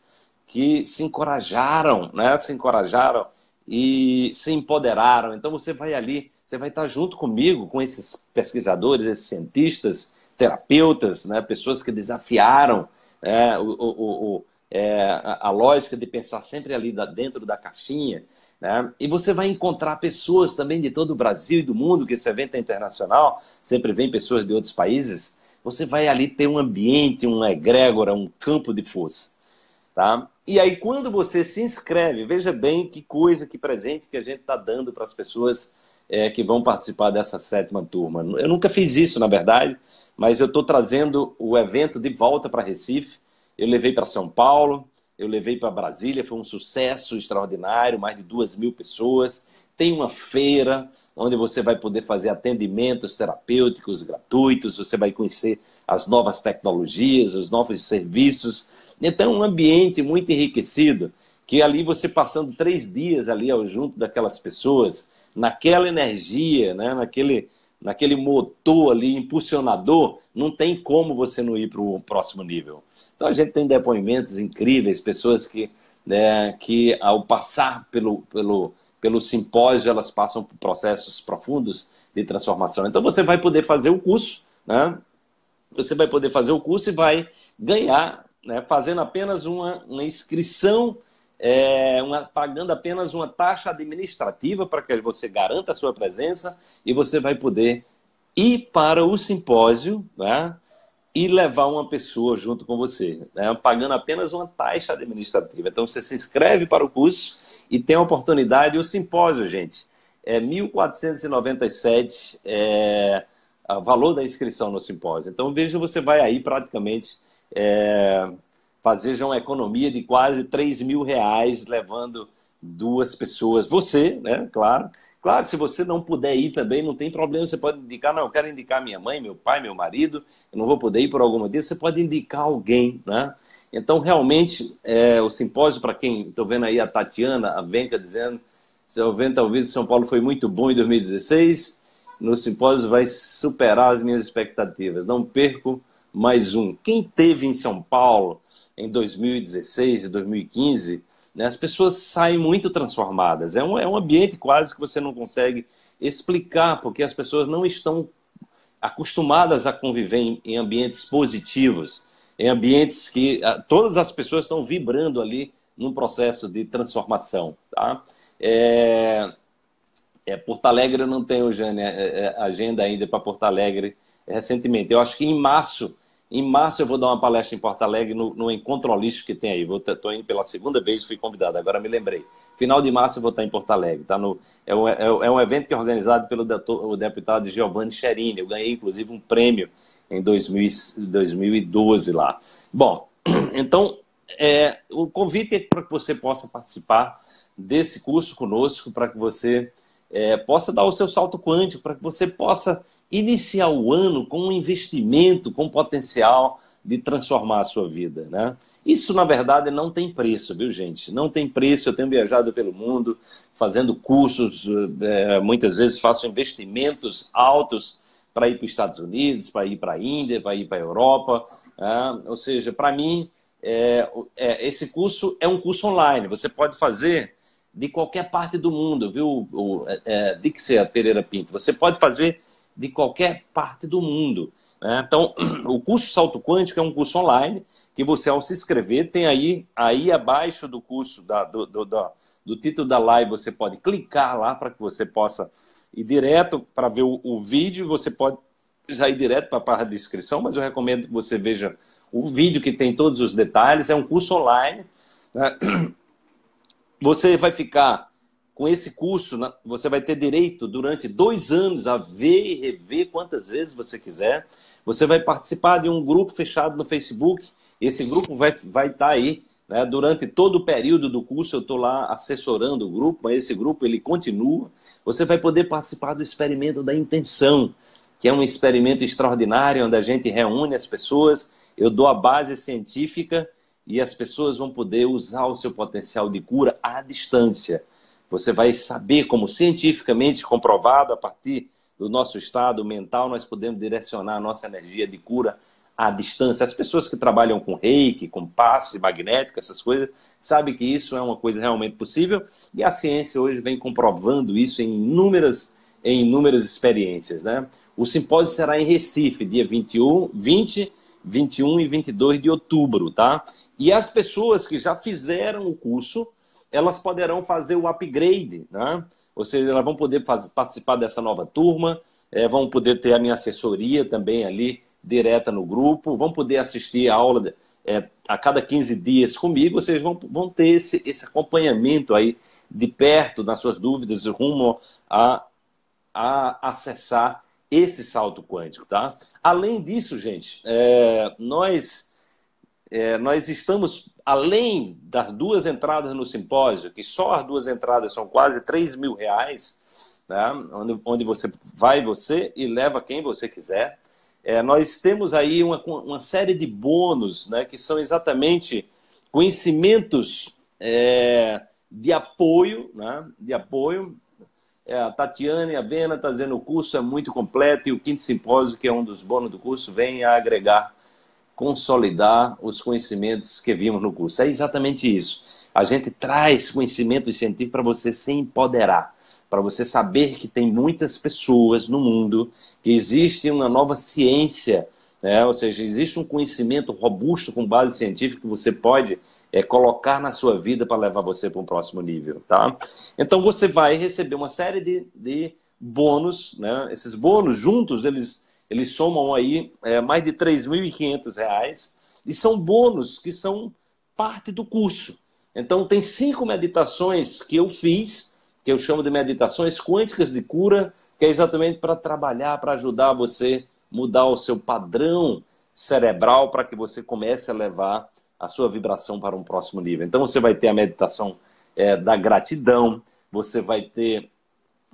que se encorajaram, né? se encorajaram e se empoderaram. Então você vai ali, você vai estar junto comigo, com esses pesquisadores, esses cientistas, terapeutas, né? pessoas que desafiaram né? o, o, o, é, a, a, lógica de pensar sempre ali da, dentro da caixinha, né? E você vai encontrar pessoas também de todo o Brasil e do mundo, que esse evento é internacional, sempre vem pessoas de outros países. Você vai ali ter um ambiente, uma egrégora, um campo de força, tá? E aí quando você se inscreve, veja bem que coisa, que presente que a gente está dando para as pessoas é, que vão participar dessa sétima turma. Eu nunca fiz isso, na verdade, mas eu estou trazendo o evento de volta para Recife eu levei para São Paulo, eu levei para Brasília, foi um sucesso extraordinário, mais de duas mil pessoas. Tem uma feira onde você vai poder fazer atendimentos terapêuticos gratuitos, você vai conhecer as novas tecnologias, os novos serviços. Então, é um ambiente muito enriquecido, que ali você passando três dias ali ao junto daquelas pessoas, naquela energia, né? naquele naquele motor ali, impulsionador, não tem como você não ir para o próximo nível. Então a gente tem depoimentos incríveis, pessoas que, né, que ao passar pelo, pelo, pelo simpósio, elas passam por processos profundos de transformação. Então você vai poder fazer o curso, né? Você vai poder fazer o curso e vai ganhar, né, fazendo apenas uma, uma inscrição é, uma, pagando apenas uma taxa administrativa para que você garanta a sua presença e você vai poder ir para o simpósio né, e levar uma pessoa junto com você, né, pagando apenas uma taxa administrativa. Então você se inscreve para o curso e tem a oportunidade, o simpósio, gente, é 1.497 é, valor da inscrição no simpósio. Então veja, você vai aí praticamente. É, fazer já uma economia de quase 3 mil reais levando duas pessoas. Você, né? Claro. Claro, se você não puder ir também, não tem problema. Você pode indicar, não, eu quero indicar minha mãe, meu pai, meu marido, eu não vou poder ir por algum motivo. Você pode indicar alguém, né? Então, realmente, é, o simpósio, para quem estou vendo aí a Tatiana, a Venca, dizendo: seu vento ao vivo de São Paulo foi muito bom em 2016. No simpósio vai superar as minhas expectativas. Não perco mais um. Quem teve em São Paulo, em 2016 e 2015, né, as pessoas saem muito transformadas. É um, é um ambiente quase que você não consegue explicar, porque as pessoas não estão acostumadas a conviver em, em ambientes positivos, em ambientes que a, ah, todas as pessoas estão vibrando ali num processo de transformação. Tá? É, é, Porto Alegre eu não tenho, Jane, é, é, agenda ainda para Porto Alegre recentemente. Eu acho que em março em março eu vou dar uma palestra em Porto Alegre no, no Encontro Holístico que tem aí. Estou tá, indo pela segunda vez, fui convidado, agora me lembrei. Final de março eu vou estar em Porto Alegre. Tá no, é, um, é, é um evento que é organizado pelo o deputado Giovanni Cherini. Eu ganhei, inclusive, um prêmio em 2000, 2012 lá. Bom, então é, o convite é para que você possa participar desse curso conosco, para que você é, possa dar o seu salto quântico, para que você possa iniciar o ano com um investimento com potencial de transformar a sua vida, né? Isso, na verdade, não tem preço, viu, gente? Não tem preço. Eu tenho viajado pelo mundo, fazendo cursos, é, muitas vezes faço investimentos altos para ir para os Estados Unidos, para ir para a Índia, para ir para a Europa. É? Ou seja, para mim, é, é, esse curso é um curso online. Você pode fazer de qualquer parte do mundo, viu, o, é, é, Dixia Pereira Pinto? Você pode fazer de qualquer parte do mundo. Né? Então, o curso Salto Quântico é um curso online que você, ao se inscrever, tem aí, aí abaixo do curso, da, do, do, do, do título da live, você pode clicar lá para que você possa ir direto para ver o, o vídeo. Você pode já ir direto para a parte de inscrição, mas eu recomendo que você veja o vídeo que tem todos os detalhes. É um curso online. Né? Você vai ficar com esse curso, você vai ter direito durante dois anos a ver e rever quantas vezes você quiser. Você vai participar de um grupo fechado no Facebook. Esse grupo vai estar vai tá aí né? durante todo o período do curso. Eu estou lá assessorando o grupo, mas esse grupo ele continua. Você vai poder participar do experimento da intenção, que é um experimento extraordinário onde a gente reúne as pessoas. Eu dou a base científica e as pessoas vão poder usar o seu potencial de cura à distância. Você vai saber como cientificamente comprovado a partir do nosso estado mental nós podemos direcionar a nossa energia de cura à distância. As pessoas que trabalham com reiki, com passe magnético, essas coisas, sabem que isso é uma coisa realmente possível e a ciência hoje vem comprovando isso em inúmeras, em inúmeras experiências. Né? O simpósio será em Recife, dia 21, 20, 21 e 22 de outubro, tá? E as pessoas que já fizeram o curso elas poderão fazer o upgrade, né? ou seja, elas vão poder fazer, participar dessa nova turma, é, vão poder ter a minha assessoria também ali direta no grupo, vão poder assistir a aula é, a cada 15 dias comigo, ou seja, vão, vão ter esse, esse acompanhamento aí de perto nas suas dúvidas rumo a, a acessar esse salto quântico, tá? Além disso, gente, é, nós é, nós estamos, além das duas entradas no simpósio, que só as duas entradas são quase 3 mil reais, né? onde, onde você vai você e leva quem você quiser, é, nós temos aí uma, uma série de bônus, né, que são exatamente conhecimentos é, de apoio, né, de apoio. É, a Tatiane, a Vena está dizendo o curso é muito completo e o quinto simpósio, que é um dos bônus do curso, vem a agregar consolidar os conhecimentos que vimos no curso. É exatamente isso. A gente traz conhecimento científico para você se empoderar, para você saber que tem muitas pessoas no mundo, que existe uma nova ciência, né? ou seja, existe um conhecimento robusto com base científica que você pode é, colocar na sua vida para levar você para um próximo nível, tá? Então você vai receber uma série de, de bônus, né? Esses bônus juntos, eles eles somam aí é, mais de R$ 3.500 e são bônus que são parte do curso. Então, tem cinco meditações que eu fiz, que eu chamo de meditações quânticas de cura, que é exatamente para trabalhar, para ajudar você mudar o seu padrão cerebral para que você comece a levar a sua vibração para um próximo nível. Então, você vai ter a meditação é, da gratidão, você vai ter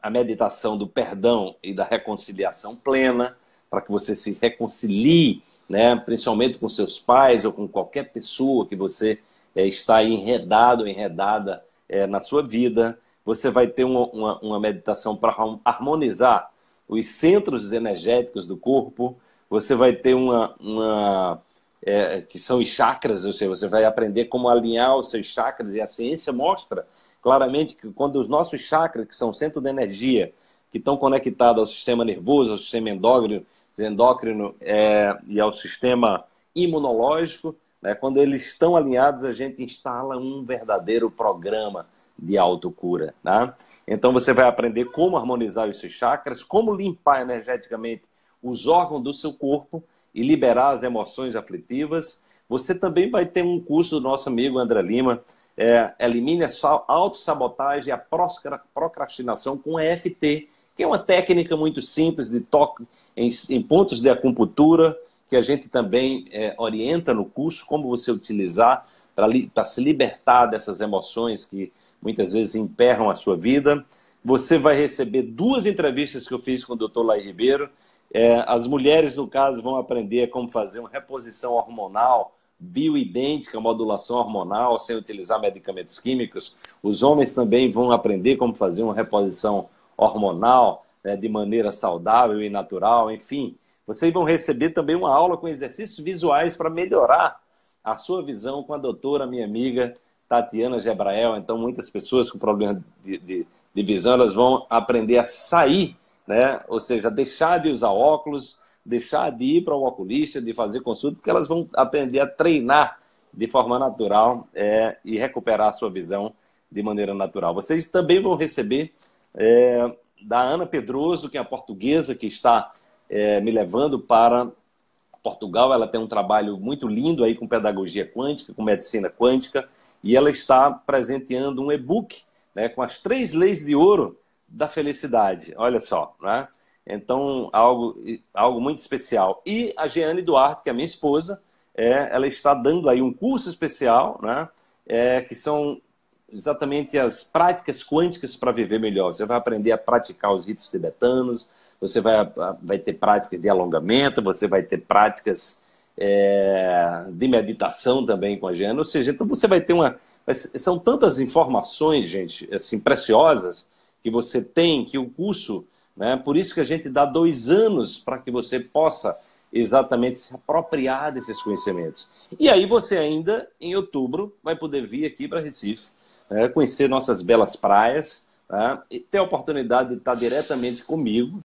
a meditação do perdão e da reconciliação plena, para que você se reconcilie, né, principalmente com seus pais ou com qualquer pessoa que você é, está enredado ou enredada é, na sua vida. Você vai ter uma, uma, uma meditação para harmonizar os centros energéticos do corpo. Você vai ter uma, uma é, que são os chakras, ou seja, você vai aprender como alinhar os seus chakras, e a ciência mostra claramente que quando os nossos chakras, que são centro de energia, que estão conectados ao sistema nervoso, ao sistema endócrino, endócrino é, e ao é sistema imunológico. Né? Quando eles estão alinhados, a gente instala um verdadeiro programa de autocura. Né? Então você vai aprender como harmonizar os seus chakras, como limpar energeticamente os órgãos do seu corpo e liberar as emoções aflitivas. Você também vai ter um curso do nosso amigo André Lima, é, Elimine a autossabotagem e a procrastinação com EFT, que é uma técnica muito simples de toque em, em pontos de acupuntura, que a gente também é, orienta no curso como você utilizar para li, se libertar dessas emoções que muitas vezes emperram a sua vida. Você vai receber duas entrevistas que eu fiz com o Dr. Lai Ribeiro. É, as mulheres, no caso, vão aprender como fazer uma reposição hormonal bioidêntica, modulação hormonal, sem utilizar medicamentos químicos. Os homens também vão aprender como fazer uma reposição hormonal hormonal, né, de maneira saudável e natural, enfim. Vocês vão receber também uma aula com exercícios visuais para melhorar a sua visão com a doutora, minha amiga Tatiana Gebrael. Então, muitas pessoas com problema de, de, de visão, elas vão aprender a sair, né? ou seja, deixar de usar óculos, deixar de ir para o oculista, de fazer consulta, porque elas vão aprender a treinar de forma natural é, e recuperar a sua visão de maneira natural. Vocês também vão receber é, da Ana Pedroso, que é a portuguesa que está é, me levando para Portugal. Ela tem um trabalho muito lindo aí com pedagogia quântica, com medicina quântica, e ela está presenteando um e-book né, com as três leis de ouro da felicidade. Olha só, né? Então, algo, algo muito especial. E a Jeane Duarte, que é minha esposa, é, ela está dando aí um curso especial, né? É, que são exatamente as práticas quânticas para viver melhor. Você vai aprender a praticar os ritos tibetanos, você vai, vai ter práticas de alongamento, você vai ter práticas é, de meditação também com a Jana. Ou seja, então você vai ter uma. São tantas informações, gente, assim, preciosas que você tem, que o curso. Né? Por isso que a gente dá dois anos para que você possa exatamente se apropriar desses conhecimentos. E aí você ainda, em outubro, vai poder vir aqui para Recife é, conhecer nossas belas praias tá? e ter a oportunidade de estar diretamente comigo.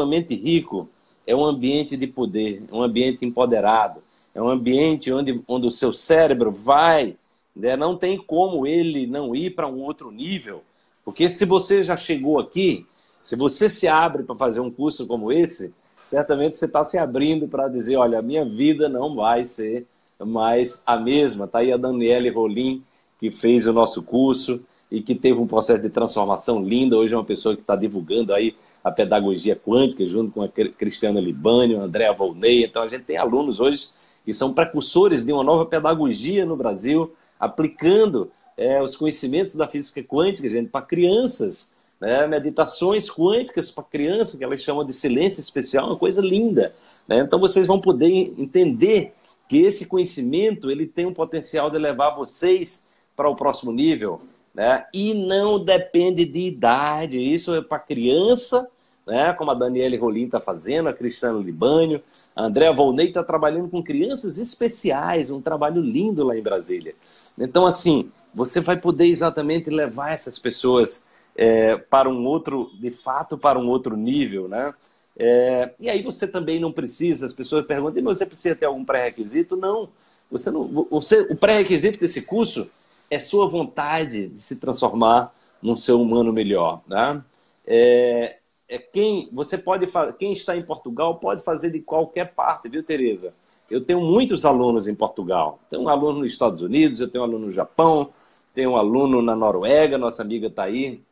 Um ambiente rico é um ambiente de poder, um ambiente empoderado, é um ambiente onde, onde o seu cérebro vai, né? não tem como ele não ir para um outro nível, porque se você já chegou aqui, se você se abre para fazer um curso como esse, certamente você está se abrindo para dizer, olha, a minha vida não vai ser mais a mesma. Está aí a Daniele Rolim, que fez o nosso curso e que teve um processo de transformação linda. Hoje é uma pessoa que está divulgando aí a pedagogia quântica, junto com a Cristiana Libânio, Andréa Volney. Então, a gente tem alunos hoje que são precursores de uma nova pedagogia no Brasil, aplicando é, os conhecimentos da física quântica, gente, para crianças. Né, meditações quânticas para criança, que elas chamam de silêncio especial, uma coisa linda. Né? Então vocês vão poder entender que esse conhecimento ele tem um potencial de levar vocês para o próximo nível, né? E não depende de idade. Isso é para criança, né? Como a Daniele Rolim está fazendo, a Cristiano Libânio, a Andréa Volney está trabalhando com crianças especiais, um trabalho lindo lá em Brasília. Então, assim, você vai poder exatamente levar essas pessoas é, para um outro, de fato, para um outro nível, né? É, e aí você também não precisa, as pessoas perguntam, mas você precisa ter algum pré-requisito? Não. Você não você, o pré-requisito desse curso é sua vontade de se transformar num ser humano melhor, né? É, é quem você pode quem está em Portugal pode fazer de qualquer parte, viu, Teresa? Eu tenho muitos alunos em Portugal. Tenho um aluno nos Estados Unidos, eu tenho um aluno no Japão, tenho um aluno na Noruega, nossa amiga está aí,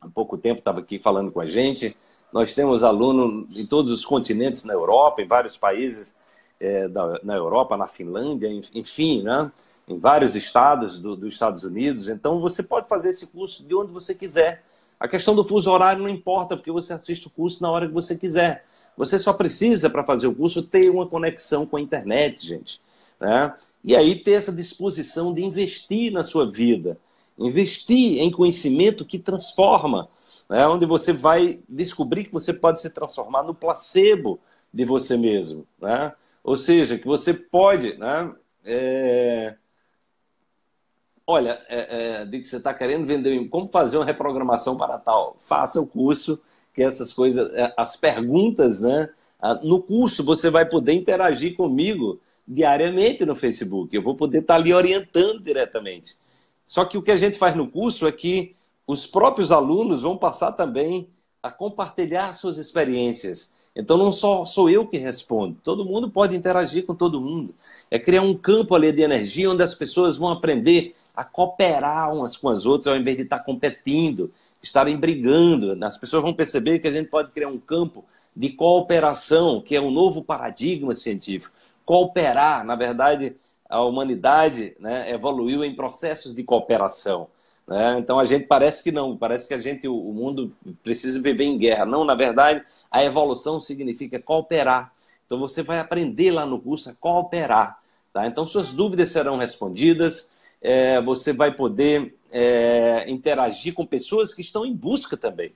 há pouco tempo estava aqui falando com a gente. Nós temos aluno em todos os continentes na Europa, em vários países é, da, na Europa, na Finlândia, enfim, né? em vários estados do, dos Estados Unidos. Então, você pode fazer esse curso de onde você quiser. A questão do fuso horário não importa, porque você assiste o curso na hora que você quiser. Você só precisa, para fazer o curso, ter uma conexão com a internet, gente. Né? E aí ter essa disposição de investir na sua vida, investir em conhecimento que transforma, né? onde você vai descobrir que você pode se transformar no placebo de você mesmo. Né? Ou seja, que você pode. Né? É Olha, é, é, de que você está querendo vender como fazer uma reprogramação para tal? Faça o curso, que essas coisas, é, as perguntas, né? Ah, no curso você vai poder interagir comigo diariamente no Facebook. Eu vou poder estar tá ali orientando diretamente. Só que o que a gente faz no curso é que os próprios alunos vão passar também a compartilhar suas experiências. Então não só sou eu que respondo, todo mundo pode interagir com todo mundo. É criar um campo ali de energia onde as pessoas vão aprender a cooperar umas com as outras, ao invés de estar competindo, estarem brigando. As pessoas vão perceber que a gente pode criar um campo de cooperação, que é um novo paradigma científico. Cooperar, na verdade, a humanidade né, evoluiu em processos de cooperação. Né? Então a gente parece que não, parece que a gente, o mundo precisa viver em guerra. Não, na verdade, a evolução significa cooperar. Então você vai aprender lá no curso a cooperar. Tá? Então suas dúvidas serão respondidas, é, você vai poder é, interagir com pessoas que estão em busca também.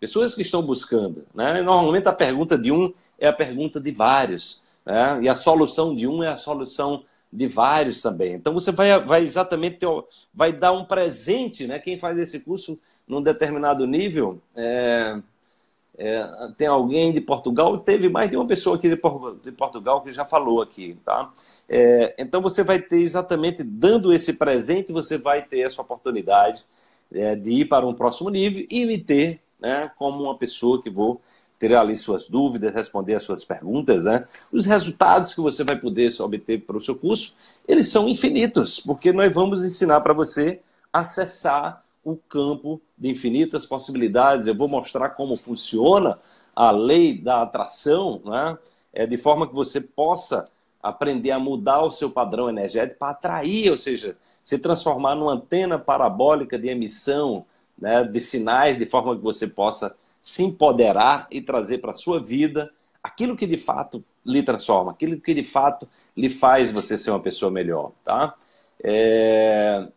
Pessoas que estão buscando. Né? Normalmente a pergunta de um é a pergunta de vários. Né? E a solução de um é a solução de vários também. Então você vai, vai exatamente ter, vai dar um presente, né? Quem faz esse curso num determinado nível, é, é, tem alguém de Portugal, teve mais de uma pessoa aqui de, de Portugal que já falou aqui, tá? É, então você vai ter exatamente, dando esse presente, você vai ter essa oportunidade é, de ir para um próximo nível e me ter né, como uma pessoa que vou ter ali suas dúvidas, responder as suas perguntas, né? Os resultados que você vai poder obter para o seu curso, eles são infinitos, porque nós vamos ensinar para você acessar o campo de infinitas possibilidades. Eu vou mostrar como funciona a lei da atração, né? é, de forma que você possa aprender a mudar o seu padrão energético para atrair, ou seja, se transformar numa antena parabólica de emissão né, de sinais, de forma que você possa se empoderar e trazer para a sua vida aquilo que de fato lhe transforma, aquilo que de fato lhe faz você ser uma pessoa melhor, tá? É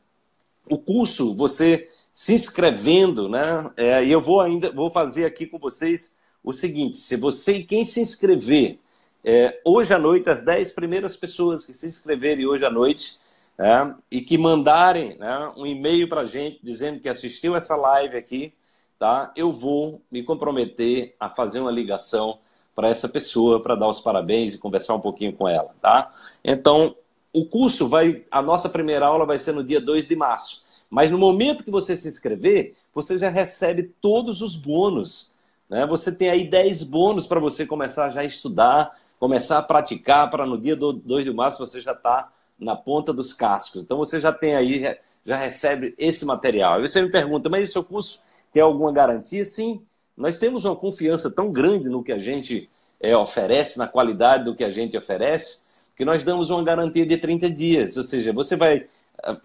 o curso, você se inscrevendo, né? É, e eu vou ainda vou fazer aqui com vocês o seguinte: se você e quem se inscrever é, hoje à noite, as 10 primeiras pessoas que se inscreverem hoje à noite é, e que mandarem né, um e-mail para a gente dizendo que assistiu essa live aqui, tá? Eu vou me comprometer a fazer uma ligação para essa pessoa para dar os parabéns e conversar um pouquinho com ela, tá? Então o curso vai. A nossa primeira aula vai ser no dia 2 de março. Mas no momento que você se inscrever, você já recebe todos os bônus. Né? Você tem aí 10 bônus para você começar já a estudar, começar a praticar, para no dia 2 de março você já está na ponta dos cascos. Então você já tem aí, já recebe esse material. Aí você me pergunta, mas esse seu curso tem alguma garantia? Sim, nós temos uma confiança tão grande no que a gente é, oferece, na qualidade do que a gente oferece, que nós damos uma garantia de 30 dias. Ou seja, você vai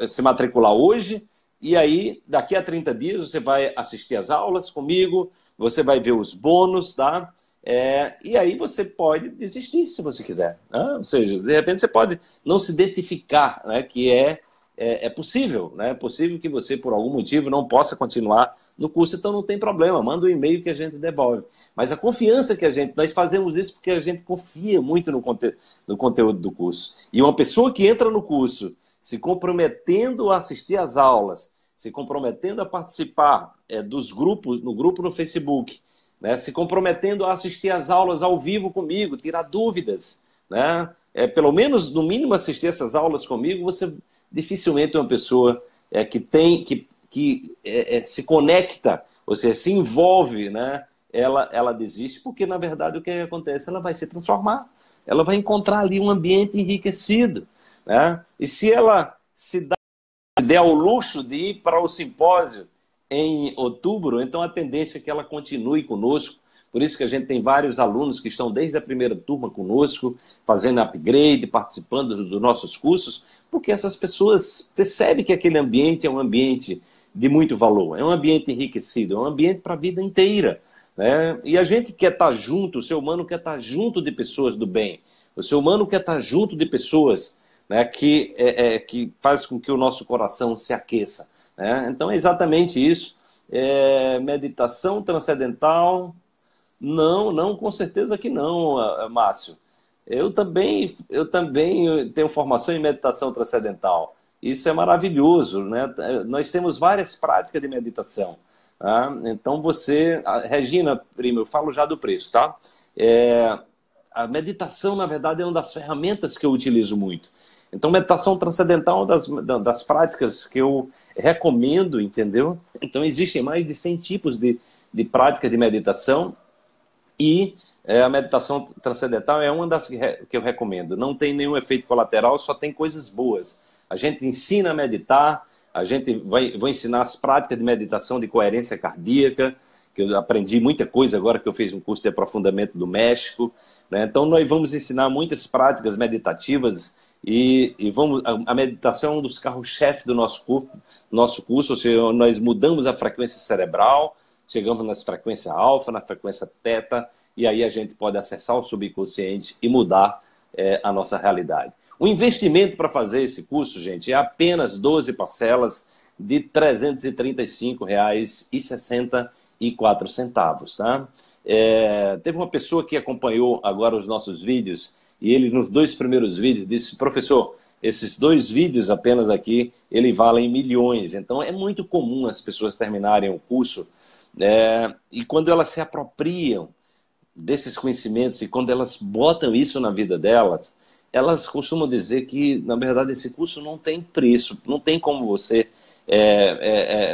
eh, se matricular hoje e aí daqui a 30 dias você vai assistir as aulas comigo, você vai ver os bônus, tá? É, e aí você pode desistir se você quiser. Né? Ou seja, de repente você pode não se identificar, né? Que é, é, é possível, né? É possível que você, por algum motivo, não possa continuar no curso, então não tem problema, manda um e-mail que a gente devolve. Mas a confiança que a gente, nós fazemos isso porque a gente confia muito no, conte, no conteúdo do curso. E uma pessoa que entra no curso se comprometendo a assistir às aulas, se comprometendo a participar é, dos grupos, no grupo no Facebook, né, se comprometendo a assistir às aulas ao vivo comigo, tirar dúvidas, né, é, pelo menos, no mínimo, assistir essas aulas comigo, você dificilmente é uma pessoa é, que tem, que que é, é, se conecta, ou seja, se envolve, né? Ela, ela desiste porque, na verdade, o que acontece? Ela vai se transformar, ela vai encontrar ali um ambiente enriquecido. Né? E se ela se, dá, se der o luxo de ir para o simpósio em outubro, então a tendência é que ela continue conosco. Por isso que a gente tem vários alunos que estão desde a primeira turma conosco, fazendo upgrade, participando dos nossos cursos, porque essas pessoas percebem que aquele ambiente é um ambiente de muito valor. É um ambiente enriquecido, é um ambiente para a vida inteira. Né? E a gente quer estar tá junto, o ser humano quer estar tá junto de pessoas do bem. O ser humano quer estar tá junto de pessoas né, que, é, é, que faz com que o nosso coração se aqueça. Né? Então é exatamente isso. É meditação transcendental? Não, não, com certeza que não, eh, Márcio. Eu também, eu também tenho formação em meditação transcendental. Isso é maravilhoso, né? Nós temos várias práticas de meditação. Tá? Então você, Regina, primo, eu falo já do preço, tá? É... a meditação, na verdade, é uma das ferramentas que eu utilizo muito. Então, meditação transcendental é uma das, das práticas que eu recomendo, entendeu? Então, existem mais de 100 tipos de, de prática de meditação e é, a meditação transcendental é uma das que, re, que eu recomendo. Não tem nenhum efeito colateral, só tem coisas boas. A gente ensina a meditar, a gente vai vou ensinar as práticas de meditação de coerência cardíaca, que eu aprendi muita coisa agora que eu fiz um curso de aprofundamento do México. Né? Então, nós vamos ensinar muitas práticas meditativas e, e vamos a, a, meditação é um dos carros-chefe do nosso corpo, nosso curso, ou seja, nós mudamos a frequência cerebral, chegamos nas frequência alfa, na frequência teta, e aí a gente pode acessar o subconsciente e mudar é, a nossa realidade. O investimento para fazer esse curso, gente, é apenas 12 parcelas de R$ 335,64, tá? É, teve uma pessoa que acompanhou agora os nossos vídeos e ele, nos dois primeiros vídeos, disse: professor, esses dois vídeos apenas aqui, ele valem milhões. Então é muito comum as pessoas terminarem o curso é, e quando elas se apropriam desses conhecimentos e quando elas botam isso na vida delas, elas costumam dizer que, na verdade, esse curso não tem preço, não tem como você é, é,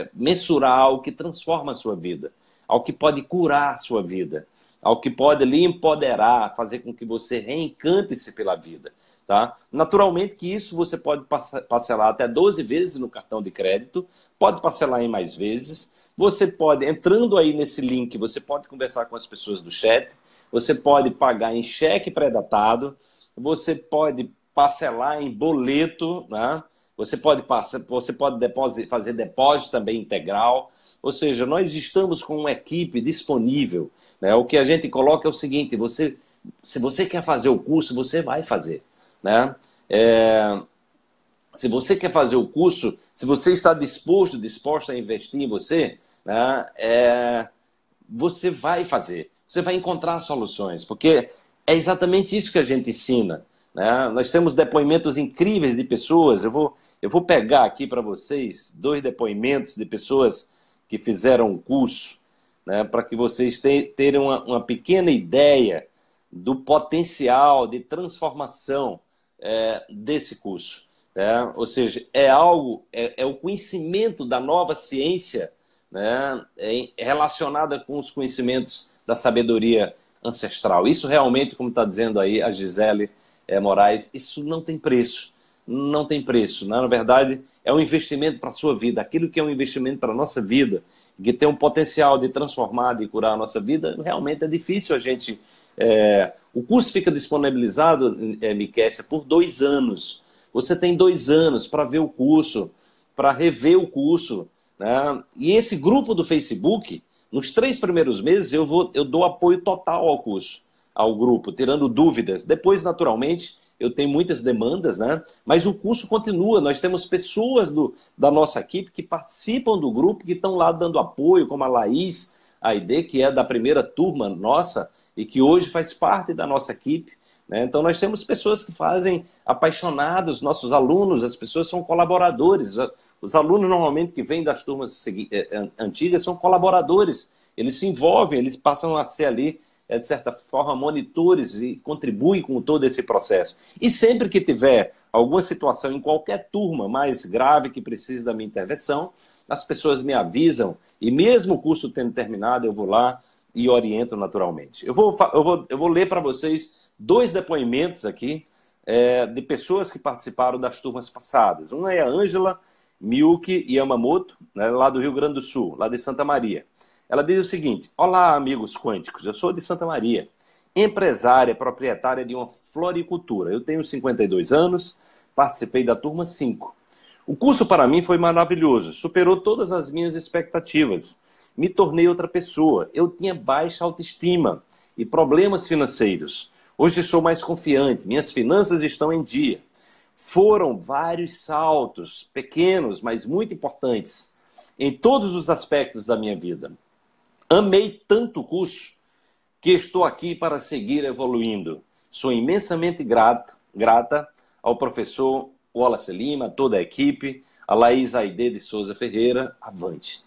é, mensurar algo que transforma a sua vida, algo que pode curar a sua vida, algo que pode lhe empoderar, fazer com que você reencante-se pela vida. Tá? Naturalmente que isso você pode parcelar até 12 vezes no cartão de crédito, pode parcelar em mais vezes. Você pode, entrando aí nesse link, você pode conversar com as pessoas do chat, você pode pagar em cheque pré-datado, você pode parcelar em boleto, né? Você pode, passar, você pode fazer depósito também integral. Ou seja, nós estamos com uma equipe disponível. Né? O que a gente coloca é o seguinte: você, se você quer fazer o curso, você vai fazer. Né? É, se você quer fazer o curso, se você está disposto, disposta a investir em você, né? É, você vai fazer. Você vai encontrar soluções, porque é exatamente isso que a gente ensina. Né? Nós temos depoimentos incríveis de pessoas. Eu vou, eu vou pegar aqui para vocês dois depoimentos de pessoas que fizeram um curso, né? para que vocês tenham uma, uma, pequena ideia do potencial de transformação é, desse curso. Né? Ou seja, é algo, é, é, o conhecimento da nova ciência né? É relacionada com os conhecimentos da sabedoria ancestral. Isso realmente, como está dizendo aí a Gisele é, Moraes, isso não tem preço. Não tem preço. Né? Na verdade, é um investimento para a sua vida. Aquilo que é um investimento para a nossa vida, que tem um potencial de transformar, de curar a nossa vida, realmente é difícil a gente. É... O curso fica disponibilizado, é, Miquécia, por dois anos. Você tem dois anos para ver o curso, para rever o curso. Né? E esse grupo do Facebook, nos três primeiros meses, eu, vou, eu dou apoio total ao curso, ao grupo, tirando dúvidas. Depois, naturalmente, eu tenho muitas demandas, né? Mas o curso continua. Nós temos pessoas do, da nossa equipe que participam do grupo, que estão lá dando apoio, como a Laís Aide, que é da primeira turma nossa e que hoje faz parte da nossa equipe. Né? Então, nós temos pessoas que fazem apaixonados, nossos alunos, as pessoas são colaboradores. Os alunos, normalmente, que vêm das turmas eh, antigas, são colaboradores. Eles se envolvem, eles passam a ser ali, eh, de certa forma, monitores e contribuem com todo esse processo. E sempre que tiver alguma situação em qualquer turma mais grave que precise da minha intervenção, as pessoas me avisam e, mesmo o curso tendo terminado, eu vou lá e oriento naturalmente. Eu vou, eu vou, eu vou ler para vocês dois depoimentos aqui é, de pessoas que participaram das turmas passadas. Uma é a Ângela Miyuki Yamamoto, né, lá do Rio Grande do Sul, lá de Santa Maria. Ela diz o seguinte: Olá, amigos quânticos, eu sou de Santa Maria, empresária, proprietária de uma floricultura. Eu tenho 52 anos, participei da turma 5. O curso para mim foi maravilhoso, superou todas as minhas expectativas. Me tornei outra pessoa. Eu tinha baixa autoestima e problemas financeiros. Hoje sou mais confiante, minhas finanças estão em dia. Foram vários saltos, pequenos, mas muito importantes, em todos os aspectos da minha vida. Amei tanto o curso que estou aqui para seguir evoluindo. Sou imensamente grato, grata ao professor Wallace Lima, toda a equipe, a Laís Aide de Souza Ferreira, avante.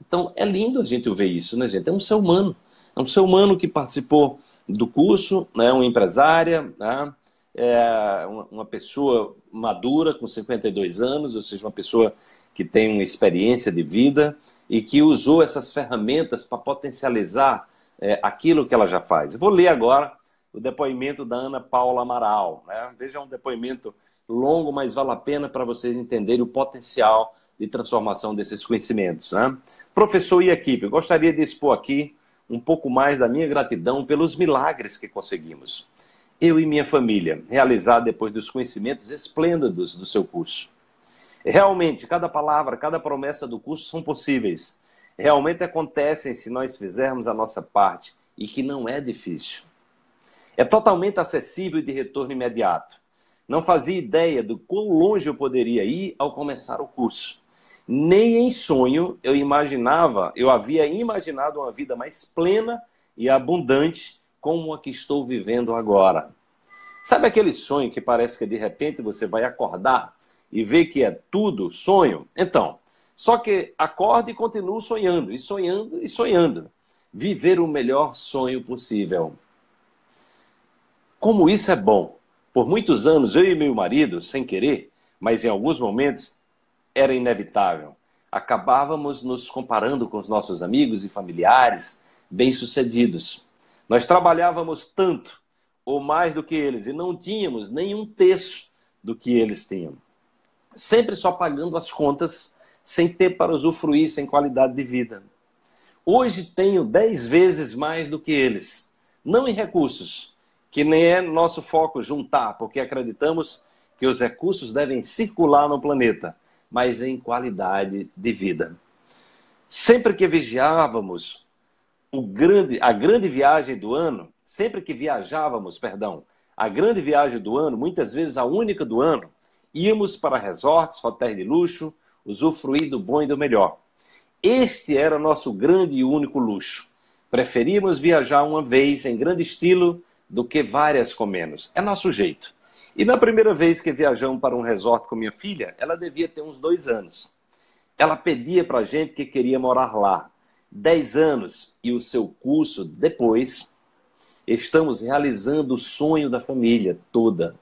Então é lindo a gente ver isso, né, gente? É um ser humano. É um ser humano que participou do curso, né? uma empresária, né? é uma pessoa madura, com 52 anos, ou seja, uma pessoa que tem uma experiência de vida e que usou essas ferramentas para potencializar é, aquilo que ela já faz. Eu vou ler agora o depoimento da Ana Paula Amaral. Né? Veja, é um depoimento longo, mas vale a pena para vocês entenderem o potencial de transformação desses conhecimentos. Né? Professor e equipe, gostaria de expor aqui um pouco mais da minha gratidão pelos milagres que conseguimos. Eu e Minha Família, realizado depois dos conhecimentos esplêndidos do seu curso. Realmente, cada palavra, cada promessa do curso são possíveis. Realmente acontecem se nós fizermos a nossa parte, e que não é difícil. É totalmente acessível e de retorno imediato. Não fazia ideia do quão longe eu poderia ir ao começar o curso. Nem em sonho eu imaginava, eu havia imaginado uma vida mais plena e abundante como a que estou vivendo agora. Sabe aquele sonho que parece que de repente você vai acordar e ver que é tudo sonho? Então, só que acorda e continua sonhando, e sonhando, e sonhando. Viver o melhor sonho possível. Como isso é bom! Por muitos anos, eu e meu marido, sem querer, mas em alguns momentos era inevitável, acabávamos nos comparando com os nossos amigos e familiares bem-sucedidos. Nós trabalhávamos tanto ou mais do que eles e não tínhamos nenhum terço do que eles tinham. Sempre só pagando as contas, sem ter para usufruir, sem qualidade de vida. Hoje tenho dez vezes mais do que eles, não em recursos, que nem é nosso foco juntar, porque acreditamos que os recursos devem circular no planeta, mas em qualidade de vida. Sempre que vigiávamos grande, a grande viagem do ano, sempre que viajávamos, perdão, a grande viagem do ano, muitas vezes a única do ano, íamos para resorts, hotéis de luxo, usufruir do bom e do melhor. Este era nosso grande e único luxo. Preferíamos viajar uma vez em grande estilo do que várias com menos. É nosso jeito. E na primeira vez que viajamos para um resort com minha filha, ela devia ter uns dois anos. Ela pedia para a gente que queria morar lá. 10 anos e o seu curso depois, estamos realizando o sonho da família toda.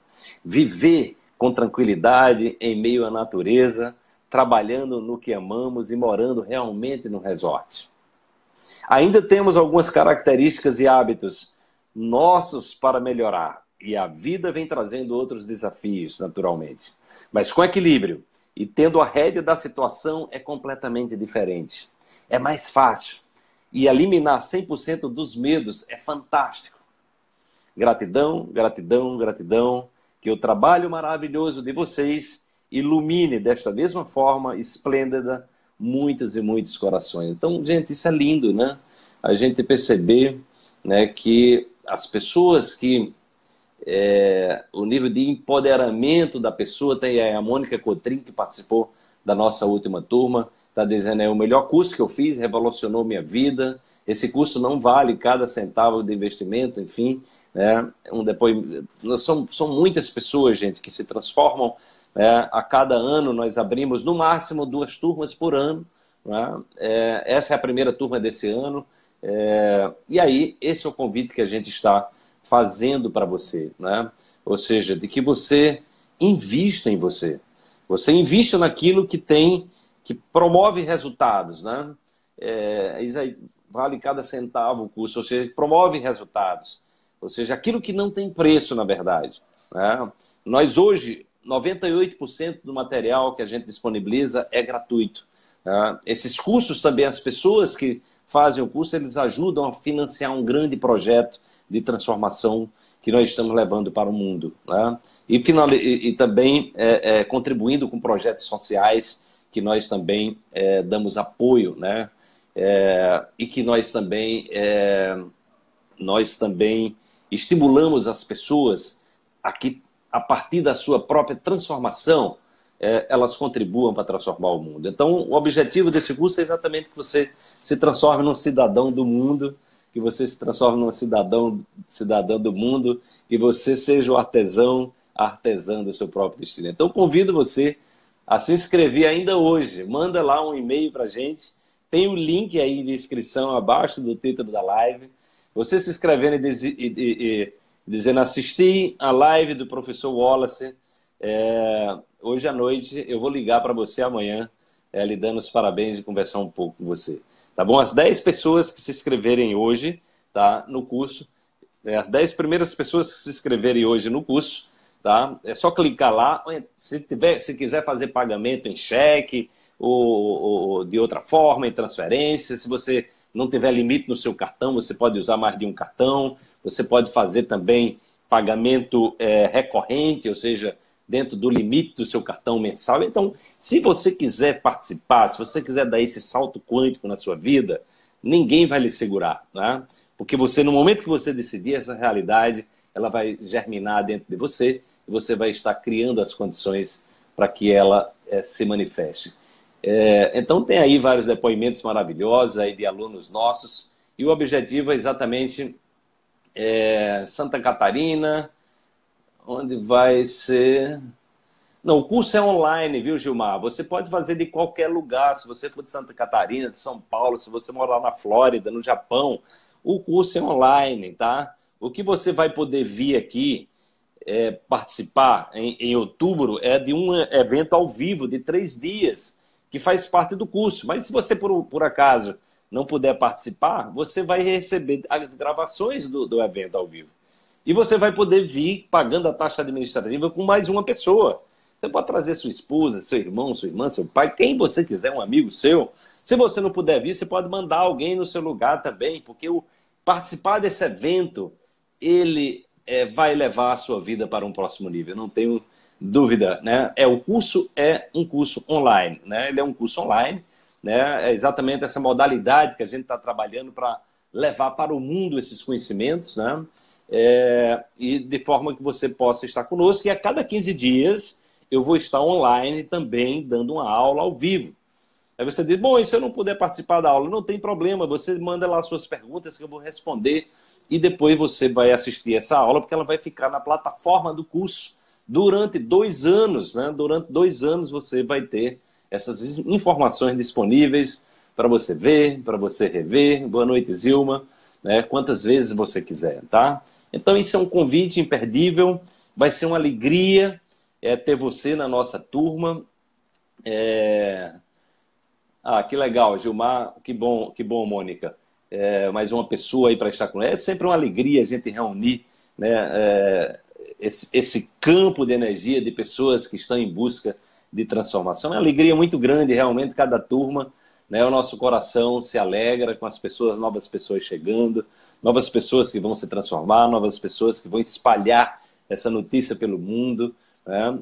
Viver com tranquilidade, em meio à natureza, trabalhando no que amamos e morando realmente no resort. Ainda temos algumas características e hábitos nossos para melhorar. E a vida vem trazendo outros desafios, naturalmente. Mas com equilíbrio e tendo a rédea da situação é completamente diferente é mais fácil. E eliminar 100% dos medos é fantástico. Gratidão, gratidão, gratidão. Que o trabalho maravilhoso de vocês ilumine desta mesma forma esplêndida muitos e muitos corações. Então, gente, isso é lindo, né? A gente perceber né, que as pessoas que é, o nível de empoderamento da pessoa. Tem a Mônica Cotrim, que participou da nossa última turma está dizendo é o melhor curso que eu fiz, revolucionou minha vida. Esse curso não vale cada centavo de investimento, enfim. Né? Um depois, são, são muitas pessoas, gente, que se transformam. Né? A cada ano nós abrimos no máximo duas turmas por ano. Né? É, essa é a primeira turma desse ano. É, e aí, esse é o convite que a gente está fazendo para você. Né? Ou seja, de que você invista em você. Você invista naquilo que tem que promove resultados, né? É, isso aí vale cada centavo o custo, ou seja, promove resultados. Ou seja, aquilo que não tem preço, na verdade. Né? Nós hoje, 98% do material que a gente disponibiliza é gratuito. Né? Esses cursos também, as pessoas que fazem o curso, eles ajudam a financiar um grande projeto de transformação que nós estamos levando para o mundo. Né? E, final, e, e também é, é, contribuindo com projetos sociais que nós também é, damos apoio, né? É, e que nós também é, nós também estimulamos as pessoas a que a partir da sua própria transformação é, elas contribuam para transformar o mundo. Então, o objetivo desse curso é exatamente que você se transforme num cidadão do mundo, que você se transforme num cidadão cidadã do mundo, que você seja o artesão, artesã do seu próprio destino. Então, convido você a assim se inscrever ainda hoje. Manda lá um e-mail para gente. Tem o um link aí de inscrição abaixo do título da live. Você se inscrevendo e, e, e, dizendo assistir a live do professor Wallace é, hoje à noite. Eu vou ligar para você amanhã, é, lhe dando os parabéns e conversar um pouco com você. Tá bom? As 10 pessoas que se inscreverem hoje tá, no curso, é, as 10 primeiras pessoas que se inscreverem hoje no curso, Tá? É só clicar lá. Se, tiver, se quiser fazer pagamento em cheque ou, ou de outra forma, em transferência, se você não tiver limite no seu cartão, você pode usar mais de um cartão. Você pode fazer também pagamento é, recorrente, ou seja, dentro do limite do seu cartão mensal. Então, se você quiser participar, se você quiser dar esse salto quântico na sua vida, ninguém vai lhe segurar, né? Porque você, no momento que você decidir essa realidade, ela vai germinar dentro de você e você vai estar criando as condições para que ela é, se manifeste. É, então, tem aí vários depoimentos maravilhosos aí de alunos nossos, e o objetivo é exatamente é, Santa Catarina, onde vai ser. Não, o curso é online, viu, Gilmar? Você pode fazer de qualquer lugar. Se você for de Santa Catarina, de São Paulo, se você morar na Flórida, no Japão, o curso é online, tá? O que você vai poder vir aqui é, participar em, em, outubro é de um evento ao vivo de três dias, que faz parte do curso. Mas se você, por, por acaso, não puder participar, você vai receber as gravações do, do evento ao vivo. E você vai poder vir pagando a taxa administrativa com mais uma pessoa. Você então, pode trazer sua esposa, seu irmão, sua irmã, seu pai, quem você quiser, um amigo seu. Se você não puder vir, você pode mandar alguém no seu lugar também, porque o participar desse evento, ele é, vai levar a sua vida para um próximo nível, não tenho dúvida. Né? É, o curso é um curso online, né? ele é um curso online, né? é exatamente essa modalidade que a gente está trabalhando para levar para o mundo esses conhecimentos, né? É, e de forma que você possa estar conosco. E a cada 15 dias eu vou estar online também dando uma aula ao vivo. Aí você diz, bom, e se eu não puder participar da aula? Não tem problema, você manda lá suas perguntas que eu vou responder e depois você vai assistir essa aula, porque ela vai ficar na plataforma do curso durante dois anos. Né? Durante dois anos você vai ter essas informações disponíveis para você ver, para você rever. Boa noite, Zilma. Né? Quantas vezes você quiser, tá? Então, isso é um convite imperdível. Vai ser uma alegria é, ter você na nossa turma. É... Ah, que legal, Gilmar. Que bom, que bom, Mônica é, mais uma pessoa aí para estar com ela. É sempre uma alegria a gente reunir né, é, esse, esse, campo de energia de pessoas que estão em busca de transformação. É uma alegria muito grande, realmente, cada turma. Né, o nosso coração se alegra com as pessoas, novas pessoas chegando, novas pessoas que vão se transformar, novas pessoas que vão espalhar essa notícia pelo mundo. Né?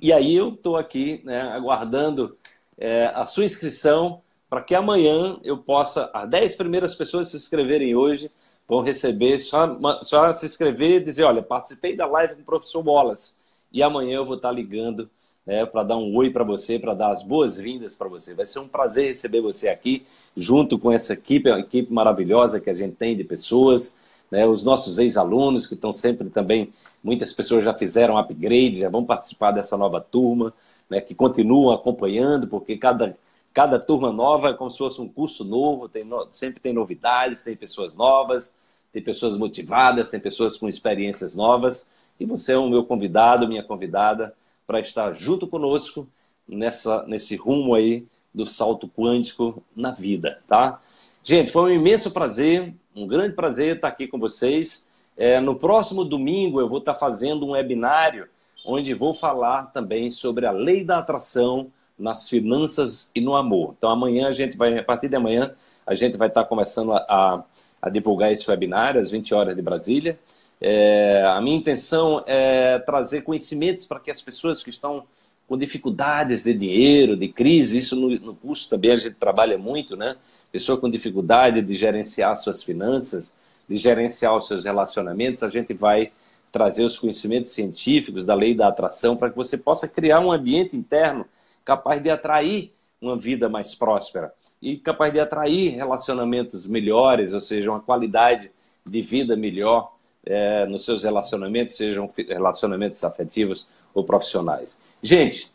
E aí eu estou aqui né, aguardando é, a sua inscrição para que amanhã eu possa, as 10 primeiras pessoas que se inscreverem hoje vão receber, só, só se inscrever e dizer, olha, participei da live com o professor Wallace e amanhã eu vou estar tá ligando né, para dar um oi para você, para dar as boas-vindas para você. Vai ser um prazer receber você aqui, junto com essa equipe, é uma equipe maravilhosa que a gente tem de pessoas, né, os nossos ex-alunos que estão sempre também, muitas pessoas já fizeram upgrade, já vão participar dessa nova turma, né, que continuam acompanhando, porque cada cada turma nova é como se fosse um curso novo, tem no... sempre tem novidades, tem pessoas novas, tem pessoas motivadas, tem pessoas com experiências novas. E você é o meu convidado, minha convidada, para estar junto conosco nessa, nesse rumo aí do salto quântico na vida, tá? Gente, foi um imenso prazer, um grande prazer estar aqui com vocês. É, no próximo domingo eu vou estar fazendo um webinário onde vou falar também sobre a lei da atração nas finanças e no amor. Então amanhã a gente vai, a partir de amanhã, a gente vai estar começando a, a, a divulgar esse webinar às 20 horas de Brasília. É, a minha intenção é trazer conhecimentos para que as pessoas que estão com dificuldades de dinheiro, de crise, isso no, no curso também a gente trabalha muito, né? Pessoa com dificuldade de gerenciar suas finanças, de gerenciar os seus relacionamentos, a gente vai trazer os conhecimentos científicos da lei da atração para que você possa criar um ambiente interno capaz de atrair uma vida mais próspera e capaz de atrair relacionamentos melhores, ou seja, uma qualidade de vida melhor é, nos seus relacionamentos, sejam relacionamentos afetivos ou profissionais. Gente,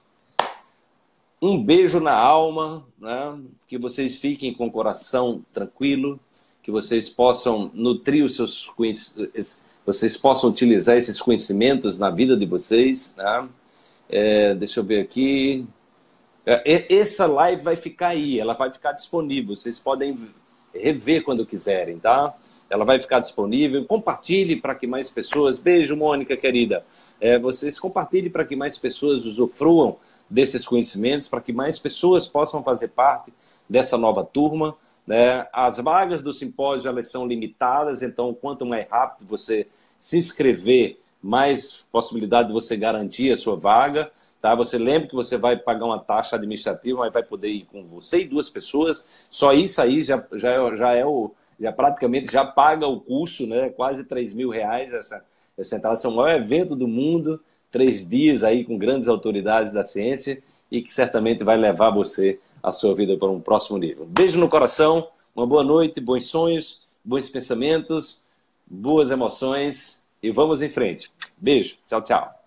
um beijo na alma, né? que vocês fiquem com o coração tranquilo, que vocês possam nutrir os seus conhecimentos, vocês possam utilizar esses conhecimentos na vida de vocês. Né? É, deixa eu ver aqui. É, essa live vai ficar aí, ela vai ficar disponível. Vocês podem rever quando quiserem, tá? Ela vai ficar disponível. Compartilhe para que mais pessoas. Beijo, Mônica, querida. É, vocês compartilhem para que mais pessoas usufruam desses conhecimentos, para que mais pessoas possam fazer parte dessa nova turma. Né? As vagas do simpósio elas são limitadas, então quanto mais rápido você se inscrever, mais possibilidade de você garantir a sua vaga. Tá? Você lembra que você vai pagar uma taxa administrativa, mas vai poder ir com você e duas pessoas. Só isso aí já, já, já é o. Já praticamente já paga o curso, né? Quase 3 mil reais essa, essa entrada. São o maior evento do mundo, três dias aí com grandes autoridades da ciência e que certamente vai levar você a sua vida para um próximo nível. beijo no coração, uma boa noite, bons sonhos, bons pensamentos, boas emoções e vamos em frente. Beijo, tchau, tchau.